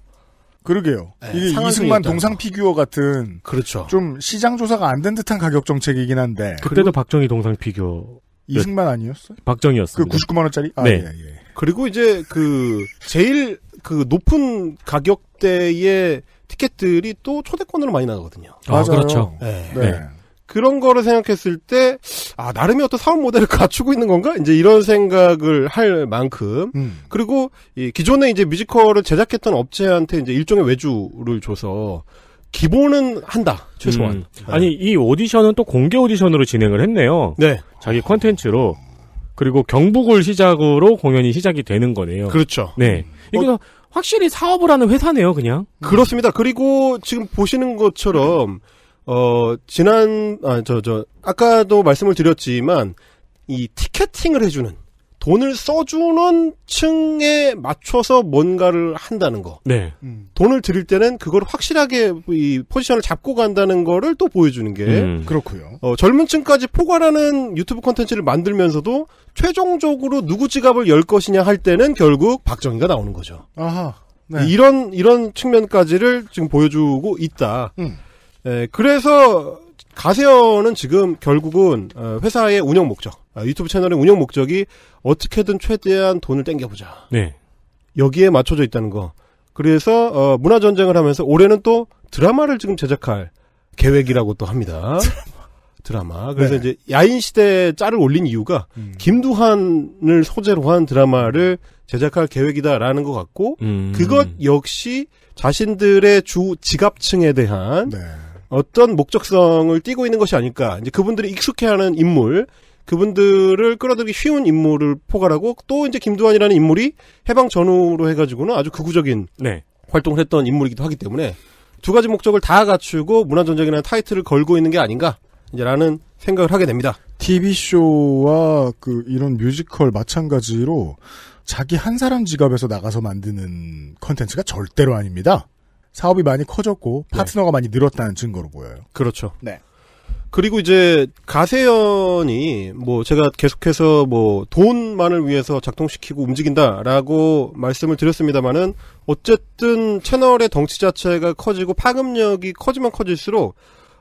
그러게요. 네, 이게 이승만 동상 피규어 같은 그렇죠. 좀 시장 조사가 안 된 듯한 가격 정책이긴 한데 그때도 박정희 동상 피규어 네. 이승만 아니었어요? 박정희였습니다. 그 99만 원짜리? 아, 네. 예, 예. 그리고 이제 그 제일 그 높은 가격대의 티켓들이 또 초대권으로 많이 나가거든요. 아, 맞아요. 그렇죠. 네. 네. 네. 그런 거를 생각했을 때, 아, 나름의 어떤 사업 모델을 갖추고 있는 건가? 이제 이런 생각을 할 만큼. 음. 그리고, 이 기존에 이제 뮤지컬을 제작했던 업체한테 이제 일종의 외주를 줘서, 기본은 한다 최소한. 음. 아니 이 오디션은 또 공개 오디션으로 진행을 했네요. 네. 자기 컨텐츠로 그리고 경북을 시작으로 공연이 시작이 되는 거네요. 그렇죠. 네. 이거 어, 뭐 확실히 사업을 하는 회사네요, 그냥. 그렇습니다. 그리고 지금 보시는 것처럼 어 지난 아 저저 저, 아까도 말씀을 드렸지만 이 티켓팅을 해주는 돈을 써주는 층에 맞춰서 뭔가를 한다는 거. 네. 음. 돈을 드릴 때는 그걸 확실하게 이 포지션을 잡고 간다는 거를 또 보여주는 게 음. 그렇고요. 어, 젊은 층까지 포괄하는 유튜브 콘텐츠를 만들면서도 최종적으로 누구 지갑을 열 것이냐 할 때는 결국 박정희가 나오는 거죠. 아하. 네. 이런 이런 측면까지를 지금 보여주고 있다. 음. 에, 예, 그래서 가세어는 지금 결국은 어, 회사의 운영 목적, 아, 유튜브 채널의 운영 목적이 어떻게든 최대한 돈을 땡겨보자. 네. 여기에 맞춰져 있다는 거. 그래서 어, 문화 전쟁을 하면서 올해는 또 드라마를 지금 제작할 계획이라고 또 합니다. 드라마. 그래서 네. 이제 야인 시대 짤을 올린 이유가 음. 김두한을 소재로 한 드라마를 제작할 계획이다라는 것 같고 음. 그것 역시 자신들의 주 지갑층에 대한 네. 어떤 목적성을 띠고 있는 것이 아닐까. 이제 그분들이 익숙해하는 인물, 그분들을 끌어들이기 쉬운 인물을 포괄하고 또 이제 김두한이라는 인물이 해방 전후로 해가지고는 아주 극우적인 네. 활동을 했던 인물이기도 하기 때문에 두 가지 목적을 다 갖추고 문화전쟁이라는 타이틀을 걸고 있는 게 아닌가. 이제라는 생각을 하게 됩니다. TV쇼와 그 이런 뮤지컬 마찬가지로 자기 한 사람 지갑에서 나가서 만드는 컨텐츠가 절대로 아닙니다. 사업이 많이 커졌고 네. 파트너가 네. 많이 늘었다는 증거로 보여요. 그렇죠. 네. 그리고 이제 가세연이 뭐 제가 계속해서 뭐 돈만을 위해서 작동시키고 움직인다라고 말씀을 드렸습니다만은 어쨌든 채널의 덩치 자체가 커지고 파급력이 커지면 커질수록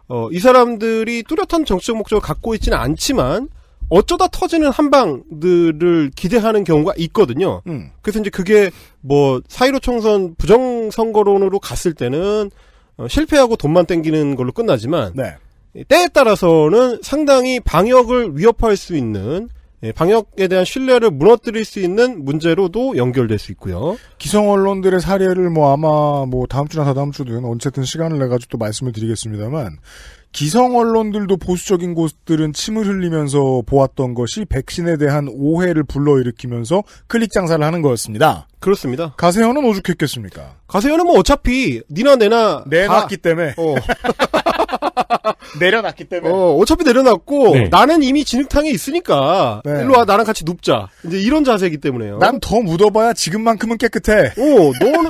어, 이 사람들이 뚜렷한 정치적 목적을 갖고 있지는 않지만 어쩌다 터지는 한방들을 기대하는 경우가 있거든요. 음. 그래서 이제 그게 뭐 사이로 총선 부정 선거론으로 갔을 때는 어, 실패하고 돈만 땡기는 걸로 끝나지만 네. 때에 따라서는 상당히 방역을 위협할 수 있는 예, 방역에 대한 신뢰를 무너뜨릴 수 있는 문제로도 연결될 수 있고요. 기성 언론들의 사례를 뭐 아마 뭐 다음 주나 다다음 주든 언제든 시간을 내 가지고 또 말씀을 드리겠습니다만 기성 언론들도 보수적인 곳들은 침을 흘리면서 보았던 것이 백신에 대한 오해를 불러일으키면서 클릭 장사를 하는 거였습니다. 그렇습니다. 가세현은 오죽했겠습니까? 가세현은 뭐 어차피 니나 내나 내놨기 다, 때문에 어. 내려놨기 때문에 어, 차피 내려놨고 네. 나는 이미 진흙탕에 있으니까 네. 일로 와 나랑 같이 눕자 이제 이런 자세이기 때문에요. 난 더 묻어봐야 지금만큼은 깨끗해. 어 너는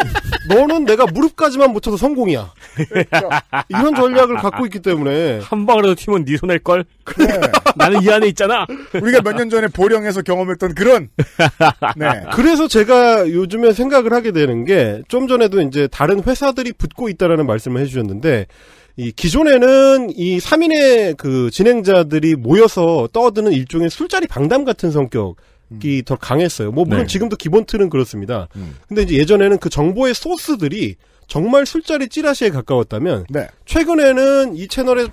너는 내가 무릎까지만 묻혀서 성공이야. 그렇죠. 이런 전략을 갖고 있기 때문에 한 방으로도 팀은 네 손할 걸. 그래. 나는 이 안에 있잖아. 우리가 몇 년 전에 보령에서 경험했던 그런. 네. 그래서 제가 요즘에 생각을 하게 되는 게 좀 전에도 이제 다른 회사들이 붙고 있다라는 말씀을 해주셨는데 이 기존에는 이 3인의 그 진행자들이 모여서 떠드는 일종의 술자리 방담 같은 성격 이더 음. 강했어요. 뭐 물론 네. 지금도 기본 틀은 그렇습니다. 음. 근데 이제 예전에는 그 정보의 소스들이 정말 술자리 찌라시에 가까웠다면 네. 최근에는 이 채널의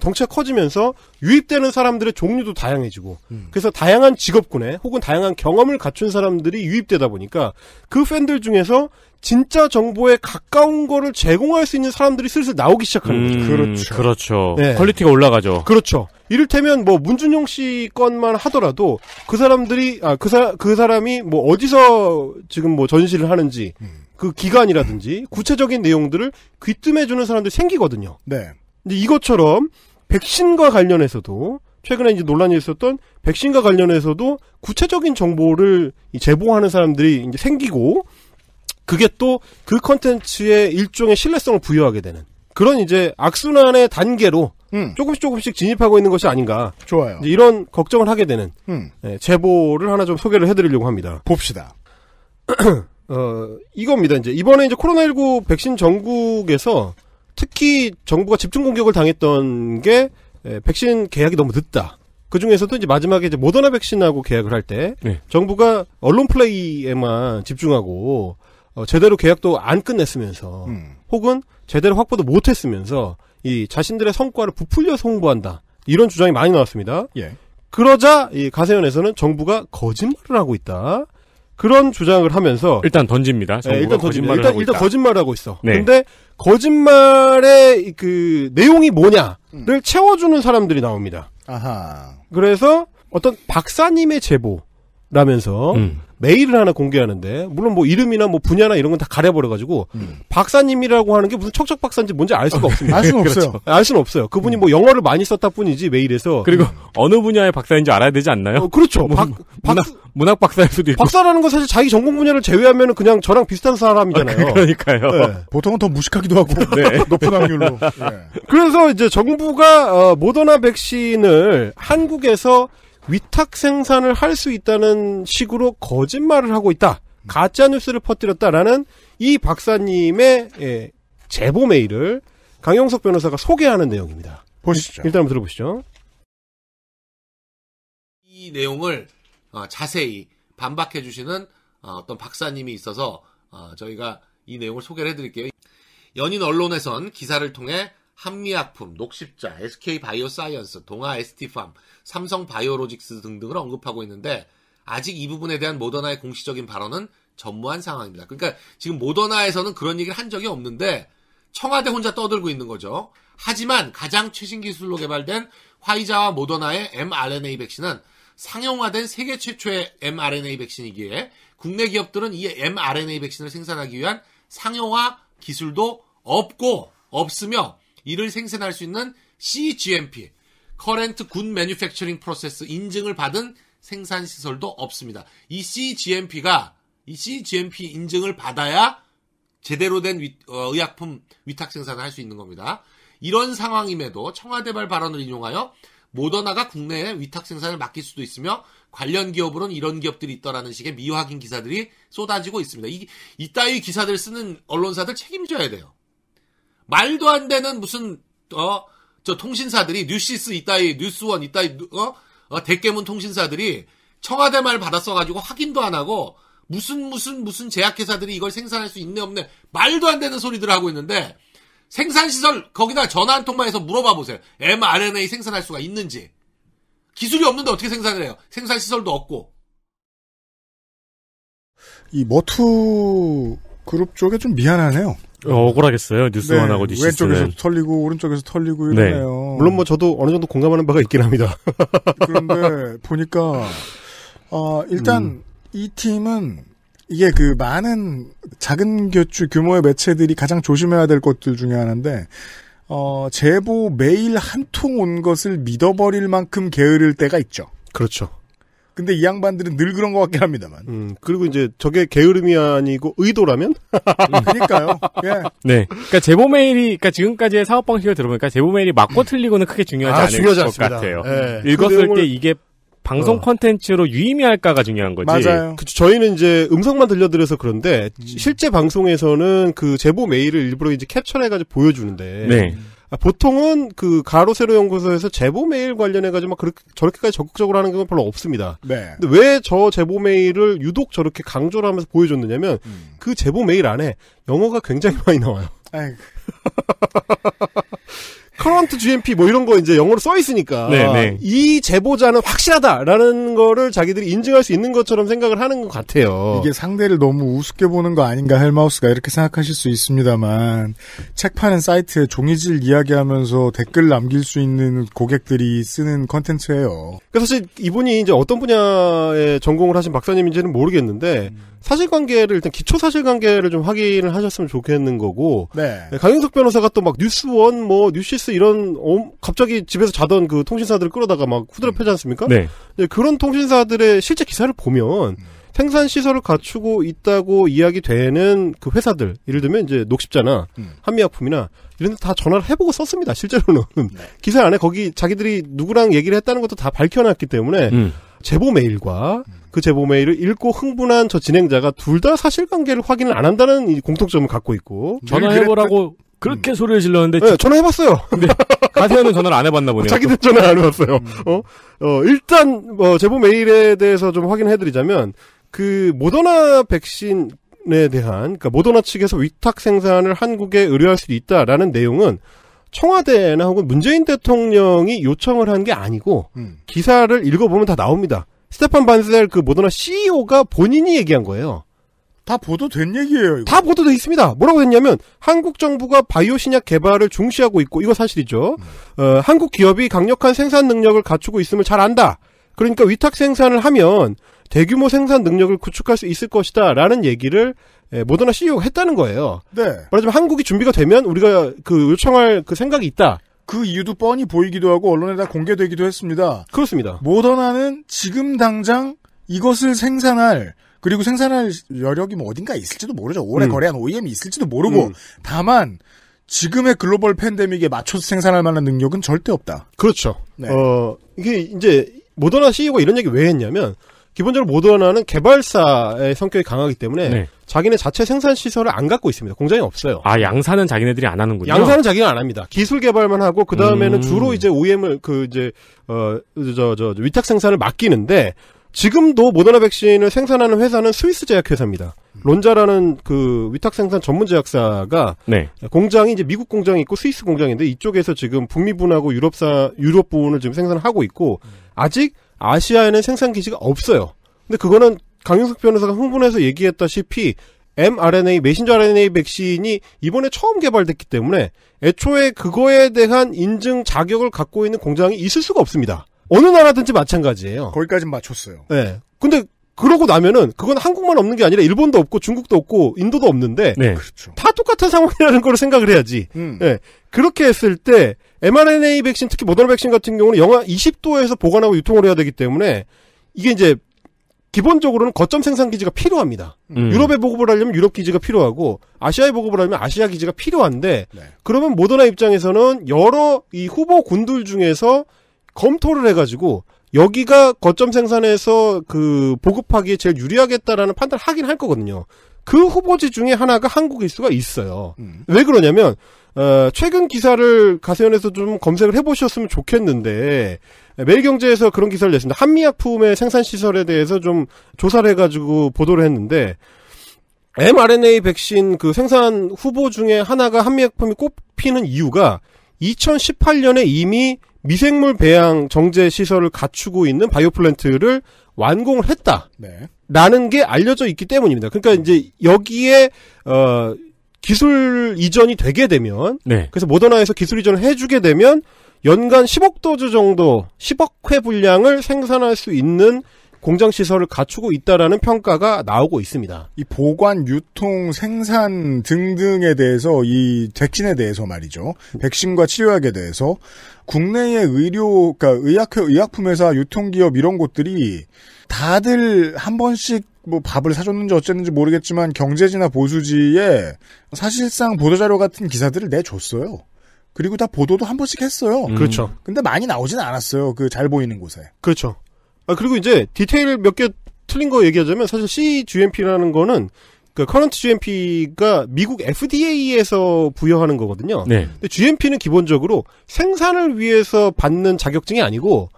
덩치가 커지면서 유입되는 사람들의 종류도 다양해지고 음. 그래서 다양한 직업군에 혹은 다양한 경험을 갖춘 사람들이 유입되다 보니까 그 팬들 중에서 진짜 정보에 가까운 거를 제공할 수 있는 사람들이 슬슬 나오기 시작하는 거죠. 음, 그렇죠. 그렇죠. 네. 퀄리티가 올라가죠. 그렇죠. 이를테면 뭐 문준용 씨것만 하더라도 그 사람들이 아그사그 그 사람이 뭐 어디서 지금 뭐 전시를 하는지 음. 그 기간이라든지 구체적인 내용들을 귀뜸해주는 사람들이 생기거든요. 네. 근데 이것처럼 백신과 관련해서도 최근에 이제 논란이 있었던 백신과 관련해서도 구체적인 정보를 제보하는 사람들이 이제 생기고 그게 또 그 컨텐츠의 일종의 신뢰성을 부여하게 되는 그런 이제 악순환의 단계로 음. 조금씩 조금씩 진입하고 있는 것이 아닌가. 좋아요. 이런 걱정을 하게 되는 음. 예, 제보를 하나 좀 소개를 해드리려고 합니다. 봅시다. 어, 이겁니다. 이제 이번에 이제 코로나19 백신 전국에서 특히 정부가 집중 공격을 당했던 게 에, 백신 계약이 너무 늦다. 그 중에서도 이제 마지막에 이제 모더나 백신하고 계약을 할때 네. 정부가 언론 플레이에만 집중하고 어, 제대로 계약도 안 끝냈으면서 음. 혹은 제대로 확보도 못했으면서 이 자신들의 성과를 부풀려송부한다 이런 주장이 많이 나왔습니다. 예. 그러자 이 가세연에서는 정부가 거짓말을 하고 있다. 그런 주장을 하면서 일단 던집니다. 네, 일단 거짓말 일단, 일단 거짓말하고 을 있어. 네. 근데 거짓말의 그 내용이 뭐냐를 음. 채워주는 사람들이 나옵니다. 아하. 그래서 어떤 박사님의 제보라면서 음. 메일을 하나 공개하는데 물론 뭐 이름이나 뭐 분야나 이런 건 다 가려버려가지고 음. 박사님이라고 하는 게 무슨 척척 박사인지 뭔지 알 수가 어, 없습니다. 알 수는 그렇죠. 없어요. 알 수는 없어요. 그분이 음. 뭐 영어를 많이 썼다 뿐이지 메일에서 그리고 음. 어느 분야의 박사인지 알아야 되지 않나요? 어, 그렇죠. 뭐, 박, 박, 문학, 문학 박사일 수도 있고 박사라는 건 사실 자기 전공 분야를 제외하면 그냥 저랑 비슷한 사람이잖아요. 아, 그러니까요. 네. 보통은 더 무식하기도 하고 네. 높은 확률로. 네. 그래서 이제 정부가 어, 모더나 백신을 한국에서 위탁 생산을 할 수 있다는 식으로 거짓말을 하고 있다. 가짜 뉴스를 퍼뜨렸다라는 이 박사님의 예, 제보 메일을 강영석 변호사가 소개하는 내용입니다. 보시죠. 일단 한번 들어보시죠. 이 내용을 어, 자세히 반박해 주시는 어, 떤 박사님이 있어서 어, 저희가 이 내용을 소개를 해드릴게요. 연인 언론에선 기사를 통해 한미약품, 녹십자, SK바이오사이언스, 동아ST팜, 삼성바이오로직스 등등을 언급하고 있는데 아직 이 부분에 대한 모더나의 공식적인 발언은 전무한 상황입니다. 그러니까 지금 모더나에서는 그런 얘기를 한 적이 없는데 청와대 혼자 떠들고 있는 거죠. 하지만 가장 최신 기술로 개발된 화이자와 모더나의 mRNA 백신은 상용화된 세계 최초의 mRNA 백신이기에 국내 기업들은 이 mRNA 백신을 생산하기 위한 상용화 기술도 없고 없으며 이를 생산할 수 있는 CGMP (Current Good Manufacturing Process) 인증을 받은 생산 시설도 없습니다. 이 CGMP가 이 CGMP 인증을 받아야 제대로 된 위, 어, 의약품 위탁 생산을 할 수 있는 겁니다. 이런 상황임에도 청와대발 발언을 인용하여 모더나가 국내에 위탁 생산을 맡길 수도 있으며 관련 기업으로는 이런 기업들이 있더라는 식의 미확인 기사들이 쏟아지고 있습니다. 이, 이따위 기사들 쓰는 언론사들 책임져야 돼요. 말도 안 되는 무슨 어저 통신사들이 뉴시스 이따위 뉴스원 이따위 어, 어 대깨문 통신사들이 청와대 말 받았어 가지고 확인도 안 하고 무슨 무슨 무슨 제약회사들이 이걸 생산할 수 있네 없네 말도 안 되는 소리들을 하고 있는데 생산시설 거기다 전화 한 통만 해서 물어봐 보세요. mRNA 생산할 수가 있는지. 기술이 없는데 어떻게 생산을 해요? 생산시설도 없고. 이 머투 그룹 쪽에 좀 미안하네요. 어, 억울하겠어요. 뉴스만하고 네, 뉴스 왼쪽에서 털리고 오른쪽에서 털리고 네. 이러네요. 네. 물론 뭐 저도 어느 정도 공감하는 바가 있긴 합니다. 그런데 보니까 어, 일단 음. 이 팀은 이게 그 많은 작은 교추 규모의 매체들이 가장 조심해야 될 것들 중에 하나인데 어, 제보 매일 한 통 온 것을 믿어버릴 만큼 게으를 때가 있죠. 그렇죠. 근데 이 양반들은 늘 그런 것 같긴 합니다만. 음, 그리고 이제 저게 게으름이 아니고 의도라면? 음, 그러니까요. 예. 네. 그러니까 제보 메일이, 그러니까 지금까지의 사업 방식을 들어보니까 제보 메일이 맞고 틀리고는 크게 중요하지 아, 않을 것 않습니다. 같아요. 예. 읽었을 그 내용을... 때 이게 방송 어. 컨텐츠로 어. 유의미할까가 중요한 거지. 맞아요. 그쵸, 저희는 이제 음성만 들려드려서 그런데 음. 실제 방송에서는 그 제보 메일을 일부러 이제 캡처해가지고 보여주는데. 네. 아, 보통은 그 가로 세로 연구소에서 제보 메일 관련해 가지고 막 그렇게 저렇게까지 적극적으로 하는 경우 는 별로 없습니다. 네. 근데 왜 저 제보 메일을 유독 저렇게 강조를 하면서 보여줬느냐면 음. 그 제보 메일 안에 영어가 굉장히 많이 나와요. current GMP 뭐 이런 거 이제 영어로 써 있으니까 네네. 네. 이 제보자는 확실하다라는 거를 자기들이 인증할 수 있는 것처럼 생각을 하는 것 같아요. 이게 상대를 너무 우습게 보는 거 아닌가 헬마우스가 이렇게 생각하실 수 있습니다만 책 파는 사이트에 종이질 이야기하면서 댓글 남길 수 있는 고객들이 쓰는 컨텐츠예요. 그러니 사실 이분이 이제 어떤 분야에 전공을 하신 박사님인지는 모르겠는데 사실관계를 일단 기초 사실관계를 좀 확인을 하셨으면 좋겠는 거고 네. 네 강영석 변호사가 또 막 뉴스원 뭐 뉴시스 k 이런 갑자기 집에서 자던 그 통신사들을 끌어다가 막 후드려 패지 음. 않습니까? 네. 네. 그런 통신사들의 실제 기사를 보면 음. 생산 시설을 갖추고 있다고 이야기되는 그 회사들 예를 들면 이제 녹십자나 음. 한미약품이나 이런 데 다 전화를 해보고 썼습니다 실제로는 네. 기사 안에 거기 자기들이 누구랑 얘기를 했다는 것도 다 밝혀놨기 때문에 음. 제보 메일과 음. 그 제보 메일을 읽고 흥분한 저 진행자가 둘 다 사실관계를 확인을 안 한다는 공통점을 갖고 있고 전화해보라고 그렇게 음. 소리를 질렀는데. 네, 전화해봤어요. 근데 가세현은 전화를 안 해봤나 보네요. 자기들 전화 안 해봤어요. 음. 어? 어, 일단, 뭐, 제보 메일에 대해서 좀 확인해드리자면, 그, 모더나 백신에 대한, 그니까 모더나 측에서 위탁 생산을 한국에 의뢰할 수 있다라는 내용은, 청와대나 혹은 문재인 대통령이 요청을 한 게 아니고, 음. 기사를 읽어보면 다 나옵니다. 스테판 반셀 그 모더나 CEO가 본인이 얘기한 거예요. 다 보도된 얘기예요. 이거. 다 보도돼 있습니다. 뭐라고 했냐면 한국 정부가 바이오 신약 개발을 중시하고 있고 이거 사실이죠. 음. 어, 한국 기업이 강력한 생산 능력을 갖추고 있음을 잘 안다. 그러니까 위탁 생산을 하면 대규모 생산 능력을 구축할 수 있을 것이다라는 얘기를 예, 모더나 CEO가 했다는 거예요. 네. 말하자면 한국이 준비가 되면 우리가 그 요청할 그 생각이 있다. 그 이유도 뻔히 보이기도 하고 언론에다 공개되기도 했습니다. 그렇습니다. 모더나는 지금 당장 이것을 생산할 그리고 생산할 여력이 뭐어딘가 있을지도 모르죠. 올해 음. 거래한 OEM이 있을지도 모르고 음. 다만 지금의 글로벌 팬데믹에 맞춰서 생산할 만한 능력은 절대 없다. 그렇죠. 네. 어, 이게 이제 모더나 CEO가 이런 얘기 왜 했냐면 기본적으로 모더나는 개발사의 성격이 강하기 때문에 네. 자기네 자체 생산 시설을 안 갖고 있습니다. 공장이 없어요. 아 양산은 자기네들이 안 하는군요. 양산은 자기가 안 합니다. 기술 개발만 하고 그 다음에는 음. 주로 이제 OEM을 그 이제 어저저 저, 저, 위탁 생산을 맡기는데 지금도 모더나 백신을 생산하는 회사는 스위스 제약회사입니다. 음. 론자라는 그 위탁 생산 전문 제약사가 네. 공장이 이제 미국 공장이 있고 스위스 공장인데 이쪽에서 지금 북미분하고 유럽사 유럽분을 지금 생산 하고 있고 음. 아직 아시아에는 생산 기지가 없어요. 근데 그거는 강윤석 변호사가 흥분해서 얘기했다시피 mRNA 메신저 RNA 백신이 이번에 처음 개발됐기 때문에 애초에 그거에 대한 인증 자격을 갖고 있는 공장이 있을 수가 없습니다. 어느 나라든지 마찬가지예요. 거기까진 맞췄어요. 네. 근데 그러고 나면은 그건 한국만 없는 게 아니라 일본도 없고 중국도 없고 인도도 없는데 네. 그렇죠. 다 똑같은 상황이라는 걸 생각을 해야지. 음. 네. 그렇게 했을 때 mRNA 백신 특히 모더나 백신 같은 경우는 영하 20도에서 보관하고 유통을 해야 되기 때문에 이게 이제 기본적으로는 거점 생산 기지가 필요합니다. 음. 유럽에 보급을 하려면 유럽 기지가 필요하고 아시아에 보급을 하려면 아시아 기지가 필요한데 네. 그러면 모더나 입장에서는 여러 이 후보 군들 중에서 검토를 해가지고 여기가 거점 생산에서 그 보급하기에 제일 유리하겠다라는 판단을 하긴 할 거거든요. 그 후보지 중에 하나가 한국일 수가 있어요. 음. 왜 그러냐면 어, 최근 기사를 가세현에서 좀 검색을 해보셨으면 좋겠는데 매일경제에서 그런 기사를 냈습니다. 한미약품의 생산 시설에 대해서 좀 조사를 해가지고 보도를 했는데 mRNA 백신 그 생산 후보 중에 하나가 한미약품이 꼽히는 이유가 2018년에 이미 미생물 배양 정제 시설을 갖추고 있는 바이오 플랜트를 완공을 했다. 네. 라는 게 알려져 있기 때문입니다. 그러니까 이제 여기에 어 기술 이전이 되게 되면 네. 그래서 모더나에서 기술 이전을 해주게 되면 연간 10억 도즈 정도 10억 회 분량을 생산할 수 있는 공장 시설을 갖추고 있다라는 평가가 나오고 있습니다. 이 보관, 유통, 생산 등등에 대해서 이 백신에 대해서 말이죠. 백신과 치료약에 대해서 국내의 의료, 그러니까 의학회, 의약품회사, 유통기업 이런 곳들이 다들 한 번씩 뭐 밥을 사줬는지 어쨌는지 모르겠지만 경제지나 보수지에 사실상 보도자료 같은 기사들을 내줬어요. 그리고 다 보도도 한 번씩 했어요. 음. 그렇죠. 음. 근데 많이 나오진 않았어요. 그 잘 보이는 곳에. 그렇죠. 아, 그리고 이제 디테일 몇 개 틀린 거 얘기하자면 사실 CGMP라는 거는 그 커런트 GMP가 미국 FDA에서 부여하는 거거든요. 네. 근데 GMP는 기본적으로 생산을 위해서 받는 자격증이 아니고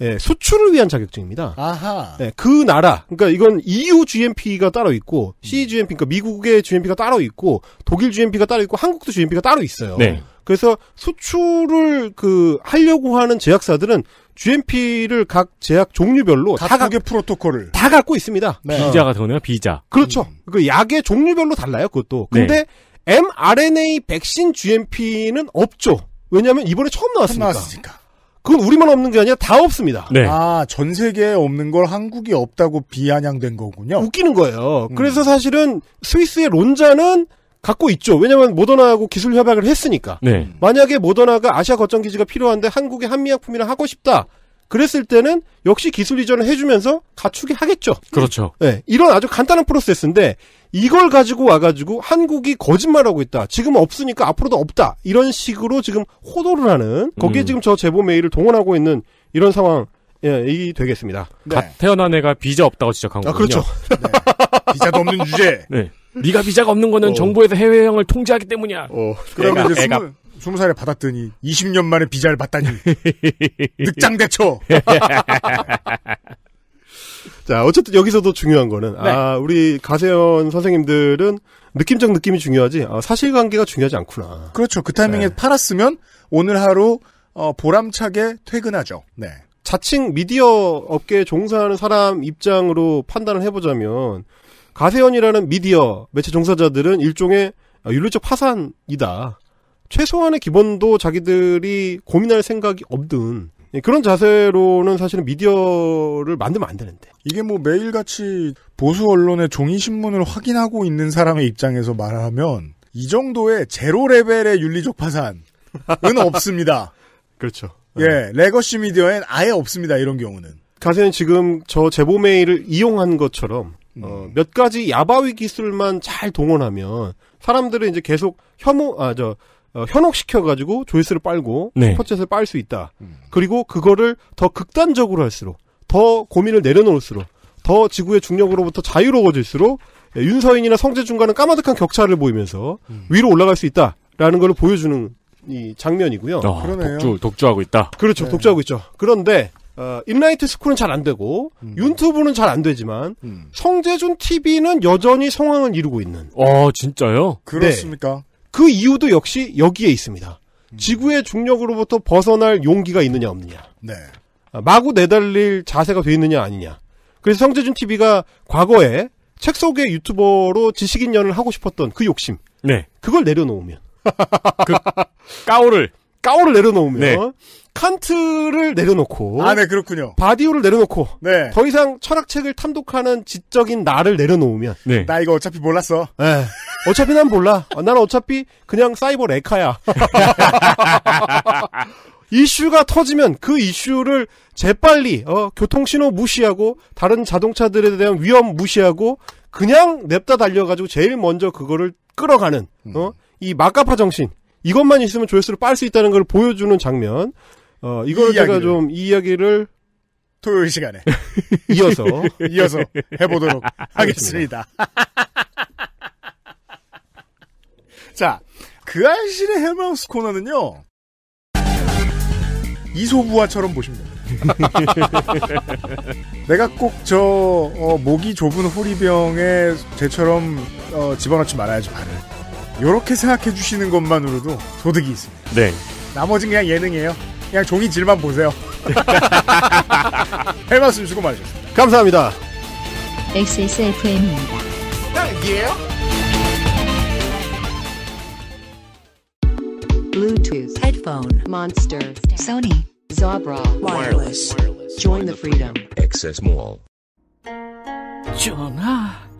예, 수출을 위한 자격증입니다. 아하. 예, 그 나라. 그러니까 이건 EU GMP가 따로 있고 CGMP 그러니까 미국의 GMP가 따로 있고 독일 GMP가 따로 있고 한국도 GMP가 따로 있어요. 네. 그래서 수출을 그 하려고 하는 제약사들은 GMP를 각 제약 종류별로 각국의 프로토콜을 다 갖고 있습니다. 네. 비자가 네. 되네요, 비자. 그렇죠. 음. 그 약의 종류별로 달라요, 그것도. 네. 근데 네. mRNA 백신 GMP는 없죠. 왜냐하면 이번에 처음 나왔으니까. 나왔으니까. 그건 우리만 없는 게 아니라 다 없습니다. 네. 아, 전 세계에 없는 걸 한국이 없다고 비아냥된 거군요. 웃기는 거예요. 음. 그래서 사실은 스위스의 론자는 갖고 있죠. 왜냐면 모더나하고 기술 협약을 했으니까. 네. 만약에 모더나가 아시아 거점 기지가 필요한데 한국의한미약품이나 하고 싶다. 그랬을 때는 역시 기술 이전을 해주면서 갖추게 하겠죠. 그렇죠. 네, 이런 아주 간단한 프로세스인데 이걸 가지고 와가지고 한국이 거짓말하고 있다. 지금 없으니까 앞으로도 없다. 이런 식으로 지금 호도를 하는 거기에 음. 지금 저 제보 메일을 동원하고 있는 이런 상황. 예, 이 되겠습니다. 네. 갓 태어난 애가 비자 없다고 지적한 거군요. 아, 그렇죠. 네. 비자도 없는 주제. 네. 네가 비자가 없는 거는 어. 정부에서 해외여행을 통제하기 때문이야. 어. 그러면 애가, 이제 애가. 20, 20살에 받았더니 20년 만에 비자를 받다니. 늑장대처. 자, 어쨌든 여기서도 중요한 거는 네. 아, 우리 가세현 선생님들은 느낌적 느낌이 중요하지 아, 사실관계가 중요하지 않구나. 그렇죠. 그 타이밍에 네. 팔았으면 오늘 하루 어, 보람차게 퇴근하죠. 네. 자칭 미디어 업계에 종사하는 사람 입장으로 판단을 해보자면 가세현이라는 미디어 매체 종사자들은 일종의 윤리적 파산이다. 최소한의 기본도 자기들이 고민할 생각이 없든 예, 그런 자세로는 사실은 미디어를 만들면 안 되는데. 이게 뭐 매일같이 보수 언론의 종이신문을 확인하고 있는 사람의 입장에서 말하면 이 정도의 제로 레벨의 윤리적 파산은 없습니다. 그렇죠. 예, 네. 레거시 미디어엔 아예 없습니다. 이런 경우는. 가세는 지금 저 제보 메일을 이용한 것처럼 음. 어, 몇 가지 야바위 기술만 잘 동원하면 사람들은 이제 계속 혐오 아저 어, 현혹시켜가지고 조회수를 빨고 네. 슈퍼챗을 빨 수 있다. 음. 그리고 그거를 더 극단적으로 할수록 더 고민을 내려놓을수록 더 지구의 중력으로부터 자유로워질수록 예, 윤서인이나 성재 중과는 까마득한 격차를 보이면서 음. 위로 올라갈 수 있다라는 걸 보여주는 이 장면이고요. 아, 그러네요. 독주, 독주하고 있다. 그렇죠. 네. 독주하고 있죠. 그런데 어, 인라이트 스쿨은 잘 안 되고 음. 윤튜브는 잘 안 되지만 음. 성재준 TV는 여전히 성황을 이루고 있는. 어 진짜요? 네. 그렇습니까? 그 이유도 역시 여기에 있습니다. 음. 지구의 중력으로부터 벗어날 용기가 있느냐 없느냐. 네. 아, 마구 내달릴 자세가 돼 있느냐 아니냐. 그래서 성재준 TV가 과거에 책 속의 유튜버로 지식인연을 하고 싶었던 그 욕심. 네. 그걸 내려놓으면. 그 까오를 까오를 내려놓으면 네. 칸트를 내려놓고 아, 네, 그렇군요. 바디오를 내려놓고 네. 더 이상 철학책을 탐독하는 지적인 나를 내려놓으면 네. 나 이거 어차피 몰랐어. 네. 어차피 난 몰라. 나는 어차피 그냥 사이버 레카야. 이슈가 터지면 그 이슈를 재빨리 어, 교통신호 무시하고 다른 자동차들에 대한 위험 무시하고 그냥 냅다 달려가지고 제일 먼저 그거를 끌어가는 어, 음. 이막가파 정신 이것만 있으면 조회수를 빨 수 있다는 걸 보여주는 장면. 어, 이걸 제가 좀 이 이야기를 토요일 시간에 이어서 이어서 해보도록 하겠습니다. 자, 그안실의 헬마우스 코너는요. 이소부화처럼 보시면 됩니다. 내가 꼭저 어, 목이 좁은 호리병에 쟤처럼 어, 집어넣지 말아야지 말을. 이렇게 생각해 주시는 것만으로도 소득이 있습니다. 네. 나머지는 그냥 예능이에요. 그냥 종이 질만 보세요. 할 말씀 주고 마셨습니다. 감사합니다. XSFM입니다. 딱이 e a h o n e monster, Sony, Zabra, w Join the freedom. XS Mall. 전하.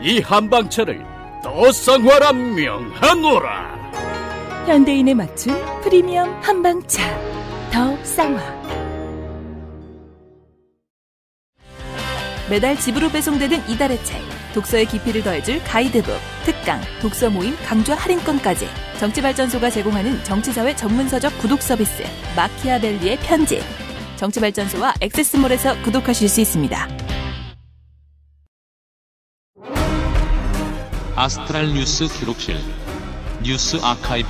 이 한방차를 더 쌍화라 명하노라. 현대인에 맞춘 프리미엄 한방차 더 쌍화. 매달 집으로 배송되는 이달의 책, 독서의 깊이를 더해줄 가이드북, 특강, 독서 모임 강좌 할인권까지 정치발전소가 제공하는 정치사회 전문서적 구독 서비스 마키아벨리의 편지. 정치발전소와 액세스몰에서 구독하실 수 있습니다. 아스트랄 뉴스 기록실 뉴스 아카이브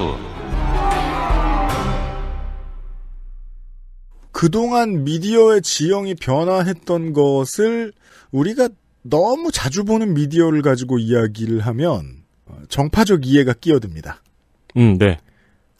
그동안 미디어의 지형이 변화했던 것을 우리가 너무 자주 보는 미디어를 가지고 이야기를 하면 정파적 이해가 끼어듭니다. 음, 네.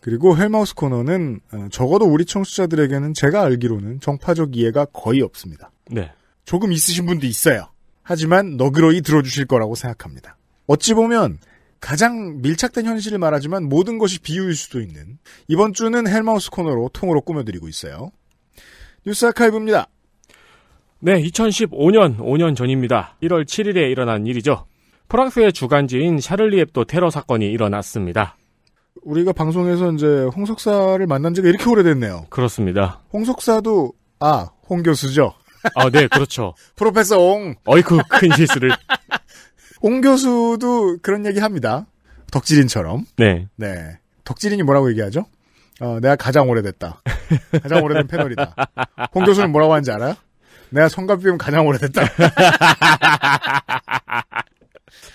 그리고 헬마우스 코너는 어, 적어도 우리 청취자들에게는 제가 알기로는 정파적 이해가 거의 없습니다. 네. 조금 있으신 분도 있어요. 하지만 너그러이 들어주실 거라고 생각합니다. 어찌 보면 가장 밀착된 현실을 말하지만 모든 것이 비유일 수도 있는 이번 주는 헬마우스 코너로 통으로 꾸며드리고 있어요. 뉴스 아카이브입니다. 네, 2015년 5년 전입니다. 1월 7일에 일어난 일이죠. 프랑스의 주간지인 샤를리 앱도 테러 사건이 일어났습니다. 우리가 방송에서 이제 홍석사를 만난 지가 이렇게 오래됐네요. 그렇습니다. 홍석사도 아, 홍 교수죠. 아, 네, 그렇죠. 프로페서 홍. 어이쿠, 큰 실수를. 옹 교수도 그런 얘기 합니다. 덕질인처럼. 네. 네. 덕질인이 뭐라고 얘기하죠? 어, 내가 가장 오래됐다. 가장 오래된 패널이다. 홍 교수는 뭐라고 하는지 알아요? 내가 성갑 비면 가장 오래됐다.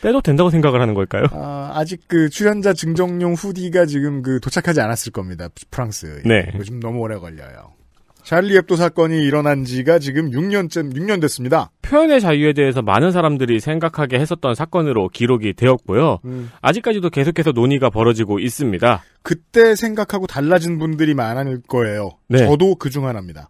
빼도 된다고 생각을 하는 걸까요? 아, 아직 그 출연자 증정용 후디가 지금 그 도착하지 않았을 겁니다. 프랑스. 네. 요즘 너무 오래 걸려요. 찰리 앱도 사건이 일어난 지가 지금 6년째 6년 됐습니다. 표현의 자유에 대해서 많은 사람들이 생각하게 했었던 사건으로 기록이 되었고요. 음. 아직까지도 계속해서 논의가 벌어지고 있습니다. 그때 생각하고 달라진 분들이 많을 거예요. 네. 저도 그 중 하나입니다.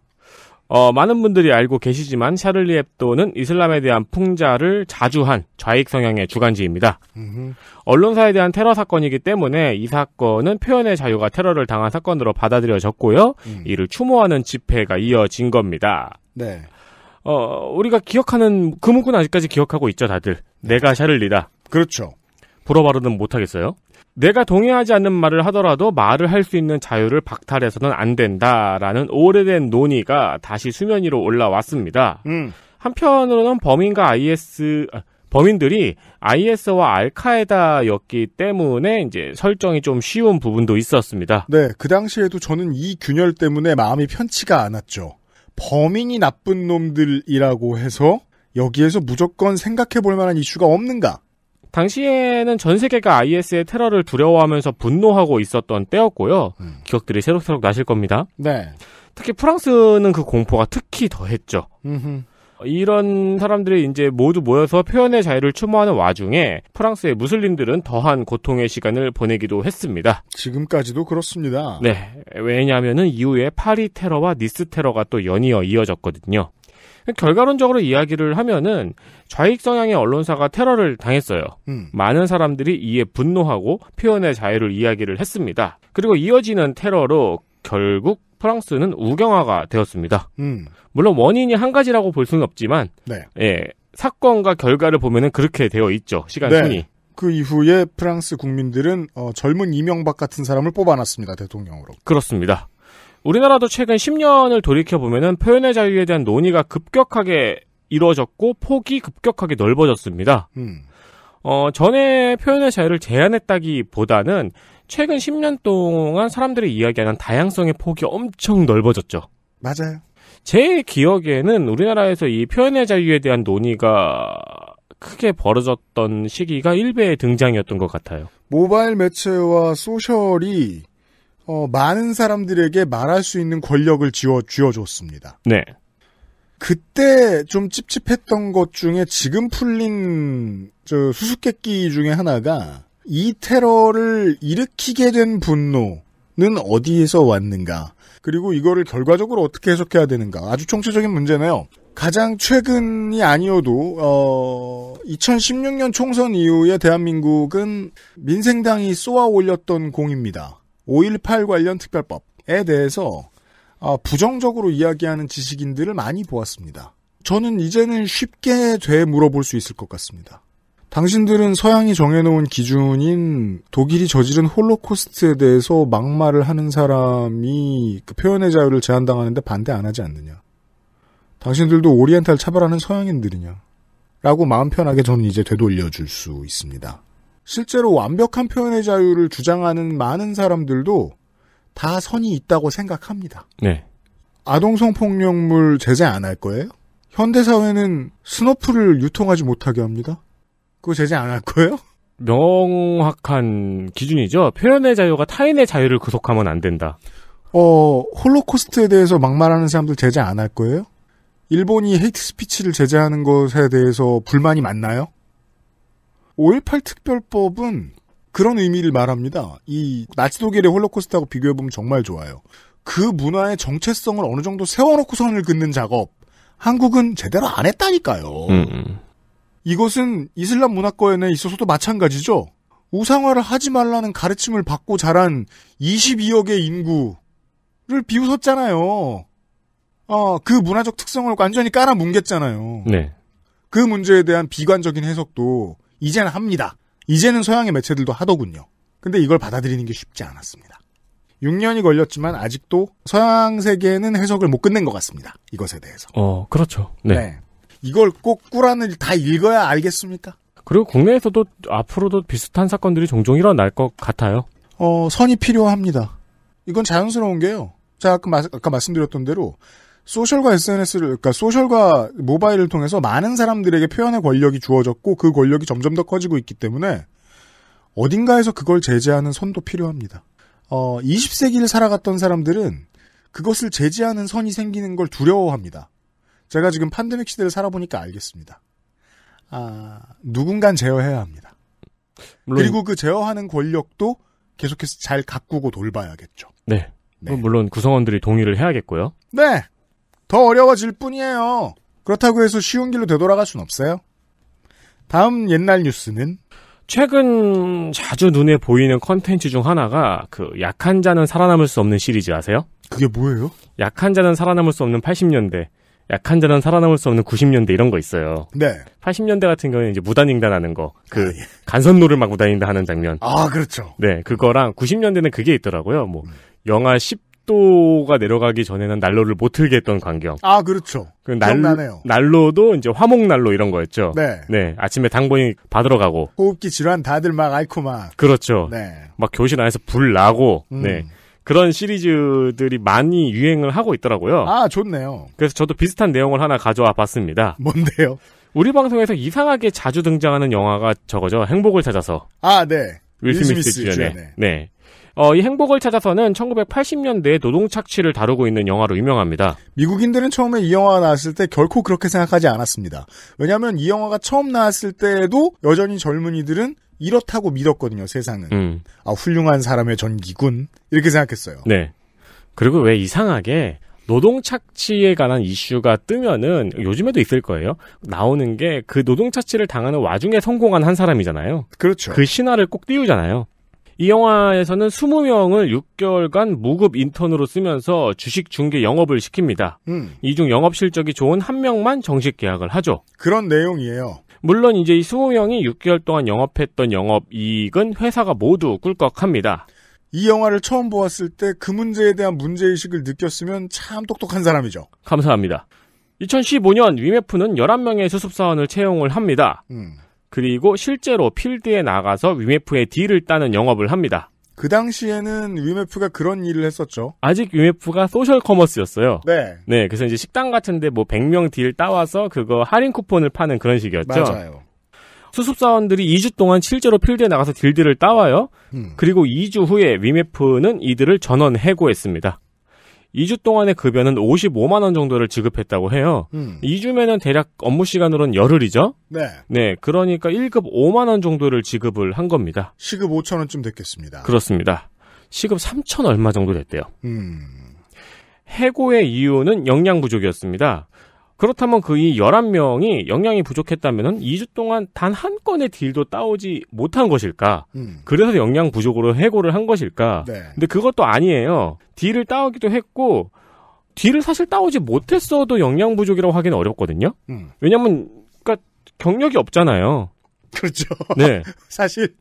어, 많은 분들이 알고 계시지만 샤를리 앱도는 이슬람에 대한 풍자를 자주한 좌익 성향의 주간지입니다. 음흠. 언론사에 대한 테러 사건이기 때문에 이 사건은 표현의 자유가 테러를 당한 사건으로 받아들여졌고요. 음. 이를 추모하는 집회가 이어진 겁니다. 네. 어, 우리가 기억하는 그 문구는 아직까지 기억하고 있죠, 다들. 네. 내가 샤를리다. 그렇죠. 불어바르는 못하겠어요? 내가 동의하지 않는 말을 하더라도 말을 할 수 있는 자유를 박탈해서는 안 된다라는 오래된 논의가 다시 수면 위로 올라왔습니다. 음. 한편으로는 범인과 IS 아, 범인들이 IS와 알카에다였기 때문에 이제 설정이 좀 쉬운 부분도 있었습니다. 네, 그 당시에도 저는 이 균열 때문에 마음이 편치가 않았죠. 범인이 나쁜 놈들이라고 해서 여기에서 무조건 생각해 볼 만한 이슈가 없는가? 당시에는 전 세계가 IS의 테러를 두려워하면서 분노하고 있었던 때였고요. 음. 기억들이 새록새록 나실 겁니다. 네. 특히 프랑스는 그 공포가 특히 더했죠. 음흠. 이런 사람들이 이제 모두 모여서 표현의 자유를 추모하는 와중에 프랑스의 무슬림들은 더한 고통의 시간을 보내기도 했습니다. 지금까지도 그렇습니다. 네. 왜냐하면은 이후에 파리 테러와 니스 테러가 또 연이어 이어졌거든요. 결과론적으로 이야기를 하면은 좌익 성향의 언론사가 테러를 당했어요. 음. 많은 사람들이 이에 분노하고 표현의 자유를 이야기를 했습니다. 그리고 이어지는 테러로 결국 프랑스는 우경화가 되었습니다. 음. 물론 원인이 한 가지라고 볼 수는 없지만 네. 예, 사건과 결과를 보면은 그렇게 되어 있죠. 시간 네. 순위. 그 이후에 프랑스 국민들은 어, 젊은 이명박 같은 사람을 뽑아놨습니다 대통령으로. 그렇습니다. 우리나라도 최근 10년을 돌이켜보면 표현의 자유에 대한 논의가 급격하게 이루어졌고 폭이 급격하게 넓어졌습니다. 음. 어, 전에 표현의 자유를 제한했다기 보다는 최근 10년 동안 사람들이 이야기하는 다양성의 폭이 엄청 넓어졌죠. 맞아요. 제 기억에는 우리나라에서 이 표현의 자유에 대한 논의가 크게 벌어졌던 시기가 일베의 등장이었던 것 같아요. 모바일 매체와 소셜이 어, 많은 사람들에게 말할 수 있는 권력을 지어 주어줬습니다 네. 그때 좀 찝찝했던 것 중에 지금 풀린 저 수수께끼 중에 하나가 이 테러를 일으키게 된 분노는 어디에서 왔는가? 그리고 이거를 결과적으로 어떻게 해석해야 되는가? 아주 총체적인 문제네요. 가장 최근이 아니어도 어 2016년 총선 이후에 대한민국은 민생당이 쏘아 올렸던 공입니다. 5.18 관련 특별법에 대해서 어, 부정적으로 이야기하는 지식인들을 많이 보았습니다. 저는 이제는 쉽게 되 물어볼 수 있을 것 같습니다. 당신들은 서양이 정해놓은 기준인 독일이 저지른 홀로코스트에 대해서 막말을 하는 사람이 그 표현의 자유를 제한당하는데 반대 안 하지 않느냐? 당신들도 오리엔탈 차별하는 서양인들이냐? 라고 마음 편하게 저는 이제 되돌려줄 수 있습니다. 실제로 완벽한 표현의 자유를 주장하는 많은 사람들도 다 선이 있다고 생각합니다. 네. 아동성폭력물 제재 안 할 거예요? 현대사회는 스노프를 유통하지 못하게 합니다. 그거 제재 안 할 거예요? 명확한 기준이죠. 표현의 자유가 타인의 자유를 구속하면 안 된다. 어, 홀로코스트에 대해서 막말하는 사람들 제재 안 할 거예요? 일본이 헤이트 스피치를 제재하는 것에 대해서 불만이 많나요? 5.18 특별법은 그런 의미를 말합니다. 이 나치 독일의 홀로코스트하고 비교해보면 정말 좋아요. 그 문화의 정체성을 어느 정도 세워놓고 선을 긋는 작업. 한국은 제대로 안 했다니까요. 음, 음 이것은 이슬람 문화권에 있어서도 마찬가지죠. 우상화를 하지 말라는 가르침을 받고 자란 22억의 인구를 비웃었잖아요. 어, 그 문화적 특성을 완전히 깔아뭉갰잖아요. 네. 그 문제에 대한 비관적인 해석도 이제는 합니다. 이제는 서양의 매체들도 하더군요. 근데 이걸 받아들이는 게 쉽지 않았습니다. 6년이 걸렸지만 아직도 서양 세계는 해석을 못 끝낸 것 같습니다. 이것에 대해서. 어, 그렇죠. 네. 네. 이걸 꼭 꾸란을 다 읽어야 알겠습니까? 그리고 국내에서도 앞으로도 비슷한 사건들이 종종 일어날 것 같아요. 어, 선이 필요합니다. 이건 자연스러운 게요. 제가 아까, 마, 아까 말씀드렸던 대로 소셜과 SNS를 그러니까 소셜과 모바일을 통해서 많은 사람들에게 표현의 권력이 주어졌고 그 권력이 점점 더 커지고 있기 때문에 어딘가에서 그걸 제재하는 선도 필요합니다. 어, 20세기를 살아갔던 사람들은 그것을 제재하는 선이 생기는 걸 두려워합니다. 제가 지금 판데믹 시대를 살아보니까 알겠습니다. 아, 누군간 제어해야 합니다. 물론... 그리고 그 제어하는 권력도 계속해서 잘 가꾸고 돌봐야겠죠. 네. 네. 물론 구성원들이 동의를 해야겠고요. 네. 더 어려워질 뿐이에요. 그렇다고 해서 쉬운 길로 되돌아갈 순 없어요. 다음 옛날 뉴스는 최근 자주 눈에 보이는 컨텐츠 중 하나가 그 약한 자는 살아남을 수 없는 시리즈 아세요? 그게 뭐예요? 약한 자는 살아남을 수 없는 80년대, 약한 자는 살아남을 수 없는 90년대 이런 거 있어요. 네. 80년대 같은 경우는 이제 무단횡단하는 거, 그 아, 예. 간선로를 막 무단횡단하는 장면. 아 그렇죠. 네, 그거랑 90년대는 그게 있더라고요. 뭐 음. 영화10 10도가 내려가기 전에는 난로를 못 틀게 했던 광경. 아, 그렇죠. 그 날, 기억나네요. 난로도 이제 화목난로 이런 거였죠. 네. 네. 아침에 당분이 받으러 가고. 호흡기 질환 다들 막 앓고만. 그렇죠. 네. 막 교실 안에서 불 나고. 음. 네. 그런 시리즈들이 많이 유행을 하고 있더라고요. 아, 좋네요. 그래서 저도 비슷한 내용을 하나 가져와 봤습니다. 뭔데요? 우리 방송에서 이상하게 자주 등장하는 영화가 저거죠. 행복을 찾아서. 아, 네. 윌 스미스 주연의. 네. 어, 이 행복을 찾아서는 1980년대 노동 착취를 다루고 있는 영화로 유명합니다. 미국인들은 처음에 이 영화가 나왔을 때 결코 그렇게 생각하지 않았습니다. 왜냐하면 이 영화가 처음 나왔을 때에도 여전히 젊은이들은 이렇다고 믿었거든요, 세상은. 음. 아, 훌륭한 사람의 전기군. 이렇게 생각했어요. 네. 그리고 왜 이상하게 노동 착취에 관한 이슈가 뜨면은 요즘에도 있을 거예요. 나오는 게 그 노동 착취를 당하는 와중에 성공한 한 사람이잖아요. 그렇죠. 그 신화를 꼭 띄우잖아요. 이 영화에서는 20명을 6개월간 무급 인턴으로 쓰면서 주식 중개 영업을 시킵니다. 음. 이중 영업 실적이 좋은 한 명만 정식 계약을 하죠. 그런 내용이에요. 물론 이제 이 20명이 6개월 동안 영업했던 영업 이익은 회사가 모두 꿀꺽합니다. 이 영화를 처음 보았을 때 그 문제에 대한 문제의식을 느꼈으면 참 똑똑한 사람이죠. 감사합니다. 2015년 위메프는 11명의 수습사원을 채용을 합니다. 음. 그리고 실제로 필드에 나가서 위메프의 딜을 따는 영업을 합니다. 그 당시에는 위메프가 그런 일을 했었죠. 아직 위메프가 소셜 커머스였어요. 네. 네, 그래서 이제 식당 같은데 뭐 100명 딜 따와서 그거 할인 쿠폰을 파는 그런 식이었죠. 맞아요. 수습사원들이 2주 동안 실제로 필드에 나가서 딜들을 따와요. 음. 그리고 2주 후에 위메프는 이들을 전원 해고했습니다. 2주 동안의 급여는 55만 원 정도를 지급했다고 해요. 음. 2주면은 대략 업무 시간으로는 열흘이죠. 네. 네, 그러니까 1급 5만 원 정도를 지급을 한 겁니다. 시급 5천 원쯤 됐겠습니다. 그렇습니다. 시급 3천 얼마 정도 됐대요. 음. 해고의 이유는 역량 부족이었습니다. 그렇다면 그 이 11명이 역량이 부족했다면 2주 동안 단 한 건의 딜도 따오지 못한 것일까? 음. 그래서 역량 부족으로 해고를 한 것일까? 네. 근데 그것도 아니에요. 딜을 따오기도 했고, 딜을 사실 따오지 못했어도 역량 부족이라고 하긴 어렵거든요? 음. 왜냐면, 그니까 경력이 없잖아요. 그렇죠. 네. 사실.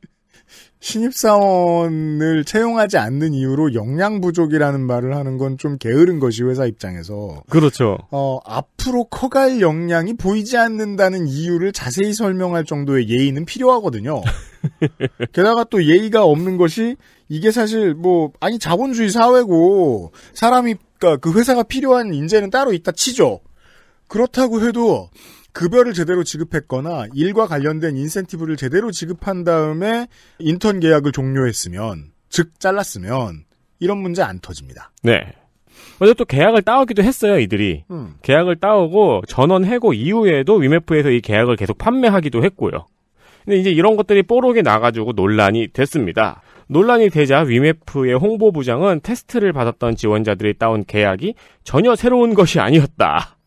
신입사원을 채용하지 않는 이유로 역량 부족이라는 말을 하는 건 좀 게으른 것이 회사 입장에서. 그렇죠. 어, 앞으로 커갈 역량이 보이지 않는다는 이유를 자세히 설명할 정도의 예의는 필요하거든요. 게다가 또 예의가 없는 것이 이게 사실 뭐, 아니 자본주의 사회고 사람이, 그그 그러니까 회사가 필요한 인재는 따로 있다 치죠. 그렇다고 해도 급여를 제대로 지급했거나 일과 관련된 인센티브를 제대로 지급한 다음에 인턴 계약을 종료했으면 즉 잘랐으면 이런 문제 안 터집니다. 네. 먼저 또 계약을 따오기도 했어요 이들이 음. 계약을 따오고 전원 해고 이후에도 위메프에서 이 계약을 계속 판매하기도 했고요. 근데 이제 이런 것들이 뽀록이 나가지고 논란이 됐습니다. 논란이 되자 위메프의 홍보부장은 테스트를 받았던 지원자들이 따온 계약이 전혀 새로운 것이 아니었다.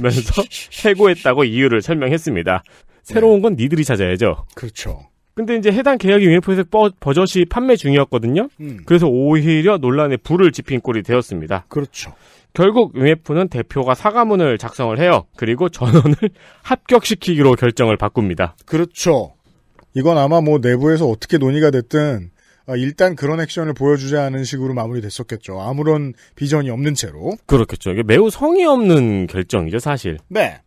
면서 해고했다고 이유를 설명했습니다. 새로운 네. 건 니들이 찾아야죠. 그렇죠. 근데 이제 해당 계약이 u f f 에서 버젓이 판매 중이었거든요. 음. 그래서 오히려 논란에 불을 지핀 꼴이 되었습니다. 그렇죠. 결국 u f f 는 대표가 사과문을 작성을 해요. 그리고 전원을 합격시키기로 결정을 바꿉니다. 그렇죠. 이건 아마 뭐 내부에서 어떻게 논의가 됐든 아, 일단 그런 액션을 보여주자는 식으로 마무리됐었겠죠. 아무런 비전이 없는 채로. 그렇겠죠. 이게 매우 성의 없는 결정이죠, 사실. 네.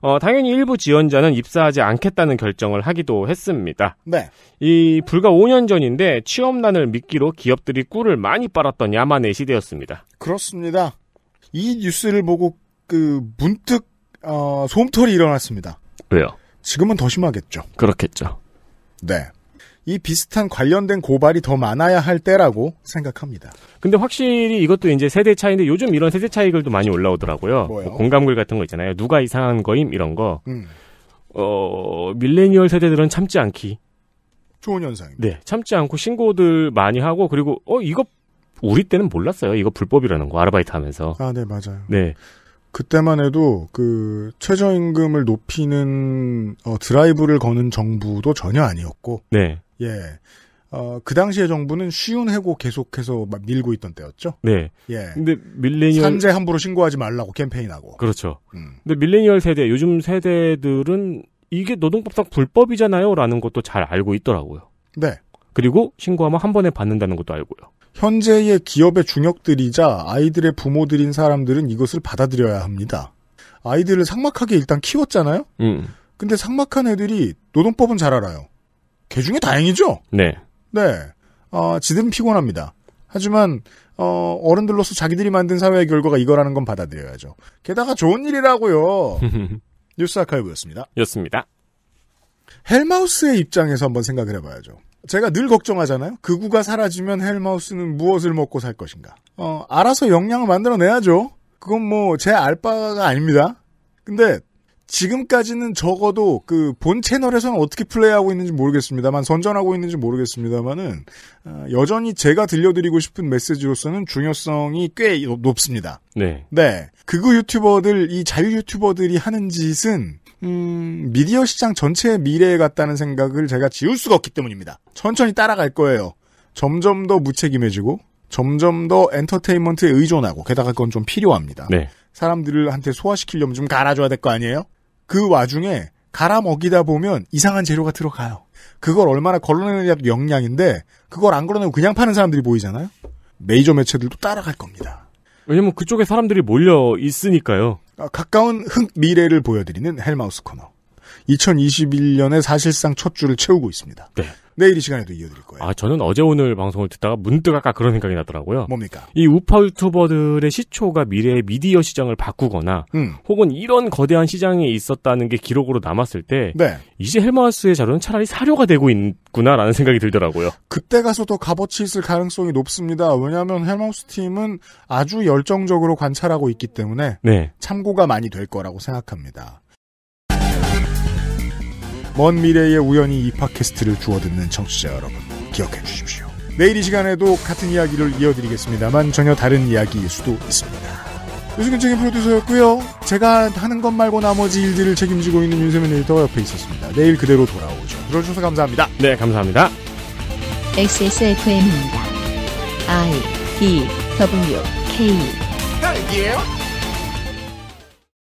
어, 당연히 일부 지원자는 입사하지 않겠다는 결정을 하기도 했습니다. 네. 이 불과 5년 전인데 취업난을 미끼로 기업들이 꿀을 많이 빨았던 야만의 시대였습니다. 그렇습니다. 이 뉴스를 보고 그 문득 어, 솜털이 일어났습니다. 왜요? 지금은 더 심하겠죠. 그렇겠죠. 네. 이 비슷한 관련된 고발이 더 많아야 할 때라고 생각합니다. 근데 확실히 이것도 이제 세대 차이인데 요즘 이런 세대 차이 글도 많이 올라오더라고요. 뭐 공감글 같은 거 있잖아요. 누가 이상한 거임 이런 거. 음. 어, 밀레니얼 세대들은 참지 않기. 좋은 현상입니다. 네, 참지 않고 신고들 많이 하고 그리고 어 이거 우리 때는 몰랐어요. 이거 불법이라는 거 아르바이트 하면서. 아, 네, 맞아요. 네. 그때만 해도 그 최저임금을 높이는 어, 드라이브를 거는 정부도 전혀 아니었고 네. 예. 어, 그 당시에 정부는 쉬운 해고 계속해서 밀고 있던 때였죠. 네. 예. 근데 밀레니얼 산재 함부로 신고하지 말라고 캠페인하고. 그렇죠. 음. 근데 밀레니얼 세대, 요즘 세대들은 이게 노동법상 불법이잖아요라는 것도 잘 알고 있더라고요. 네. 그리고 신고하면 한 번에 받는다는 것도 알고요. 현재의 기업의 중역들이자 아이들의 부모들인 사람들은 이것을 받아들여야 합니다. 아이들을 상막하게 일단 키웠잖아요. 음. 근데 상막한 애들이 노동법은 잘 알아요. 개 중에 다행이죠. 네. 네. 어, 지들은 피곤합니다. 하지만 어, 어른들로서 자기들이 만든 사회의 결과가 이거라는 건 받아들여야죠. 게다가 좋은 일이라고요. 뉴스 아카이브였습니다. 였습니다. 헬마우스의 입장에서 한번 생각을 해봐야죠. 제가 늘 걱정하잖아요. 그구가 사라지면 헬마우스는 무엇을 먹고 살 것인가. 어, 알아서 역량을 만들어내야죠. 그건 뭐 제 알바가 아닙니다. 근데 지금까지는 적어도 그 본 채널에서는 어떻게 플레이하고 있는지 모르겠습니다만 선전하고 있는지 모르겠습니다만은 어, 여전히 제가 들려드리고 싶은 메시지로서는 중요성이 꽤 높습니다. 네. 네. 그거 유튜버들 이 자유 유튜버들이 하는 짓은 음, 미디어 시장 전체의 미래에 갔다는 생각을 제가 지울 수가 없기 때문입니다. 천천히 따라갈 거예요. 점점 더 무책임해지고 점점 더 엔터테인먼트에 의존하고 게다가 그건 좀 필요합니다. 네. 사람들한테 소화시키려면 좀 갈아줘야 될 거 아니에요? 그 와중에 갈아 먹이다 보면 이상한 재료가 들어가요. 그걸 얼마나 걸러내느냐도 역량인데 그걸 안 걸러내고 그냥 파는 사람들이 보이잖아요. 메이저 매체들도 따라갈 겁니다. 왜냐면 그쪽에 사람들이 몰려 있으니까요. 아, 가까운 흑 미래를 보여드리는 헬마우스 코너. 2021년에 사실상 첫 줄을 채우고 있습니다. 네. 내일 이 시간에도 이어드릴 거예요. 아, 저는 어제 오늘 방송을 듣다가 문득 아까 그런 생각이 나더라고요. 뭡니까? 이 우파 유튜버들의 시초가 미래의 미디어 시장을 바꾸거나 음. 혹은 이런 거대한 시장이 있었다는 게 기록으로 남았을 때 네. 이제 헬마우스의 자료는 차라리 사료가 되고 있구나라는 생각이 들더라고요. 그때 가서 더 값어치 있을 가능성이 높습니다. 왜냐하면 헬마우스 팀은 아주 열정적으로 관찰하고 있기 때문에 네. 참고가 많이 될 거라고 생각합니다. 먼 미래에 우연히 이 팟캐스트를 주워듣는 청취자 여러분 기억해 주십시오. 내일 이 시간에도 같은 이야기를 이어드리겠습니다만 전혀 다른 이야기일 수도 있습니다. 유승균 프로듀서였고요. 제가 하는 것 말고 나머지 일들을 책임지고 있는 윤세민 에터가 옆에 있었습니다. 내일 그대로 돌아오죠. 들어주셔서 감사합니다. 네, 감사합니다. XSFM입니다. I D W K. 딸기예요?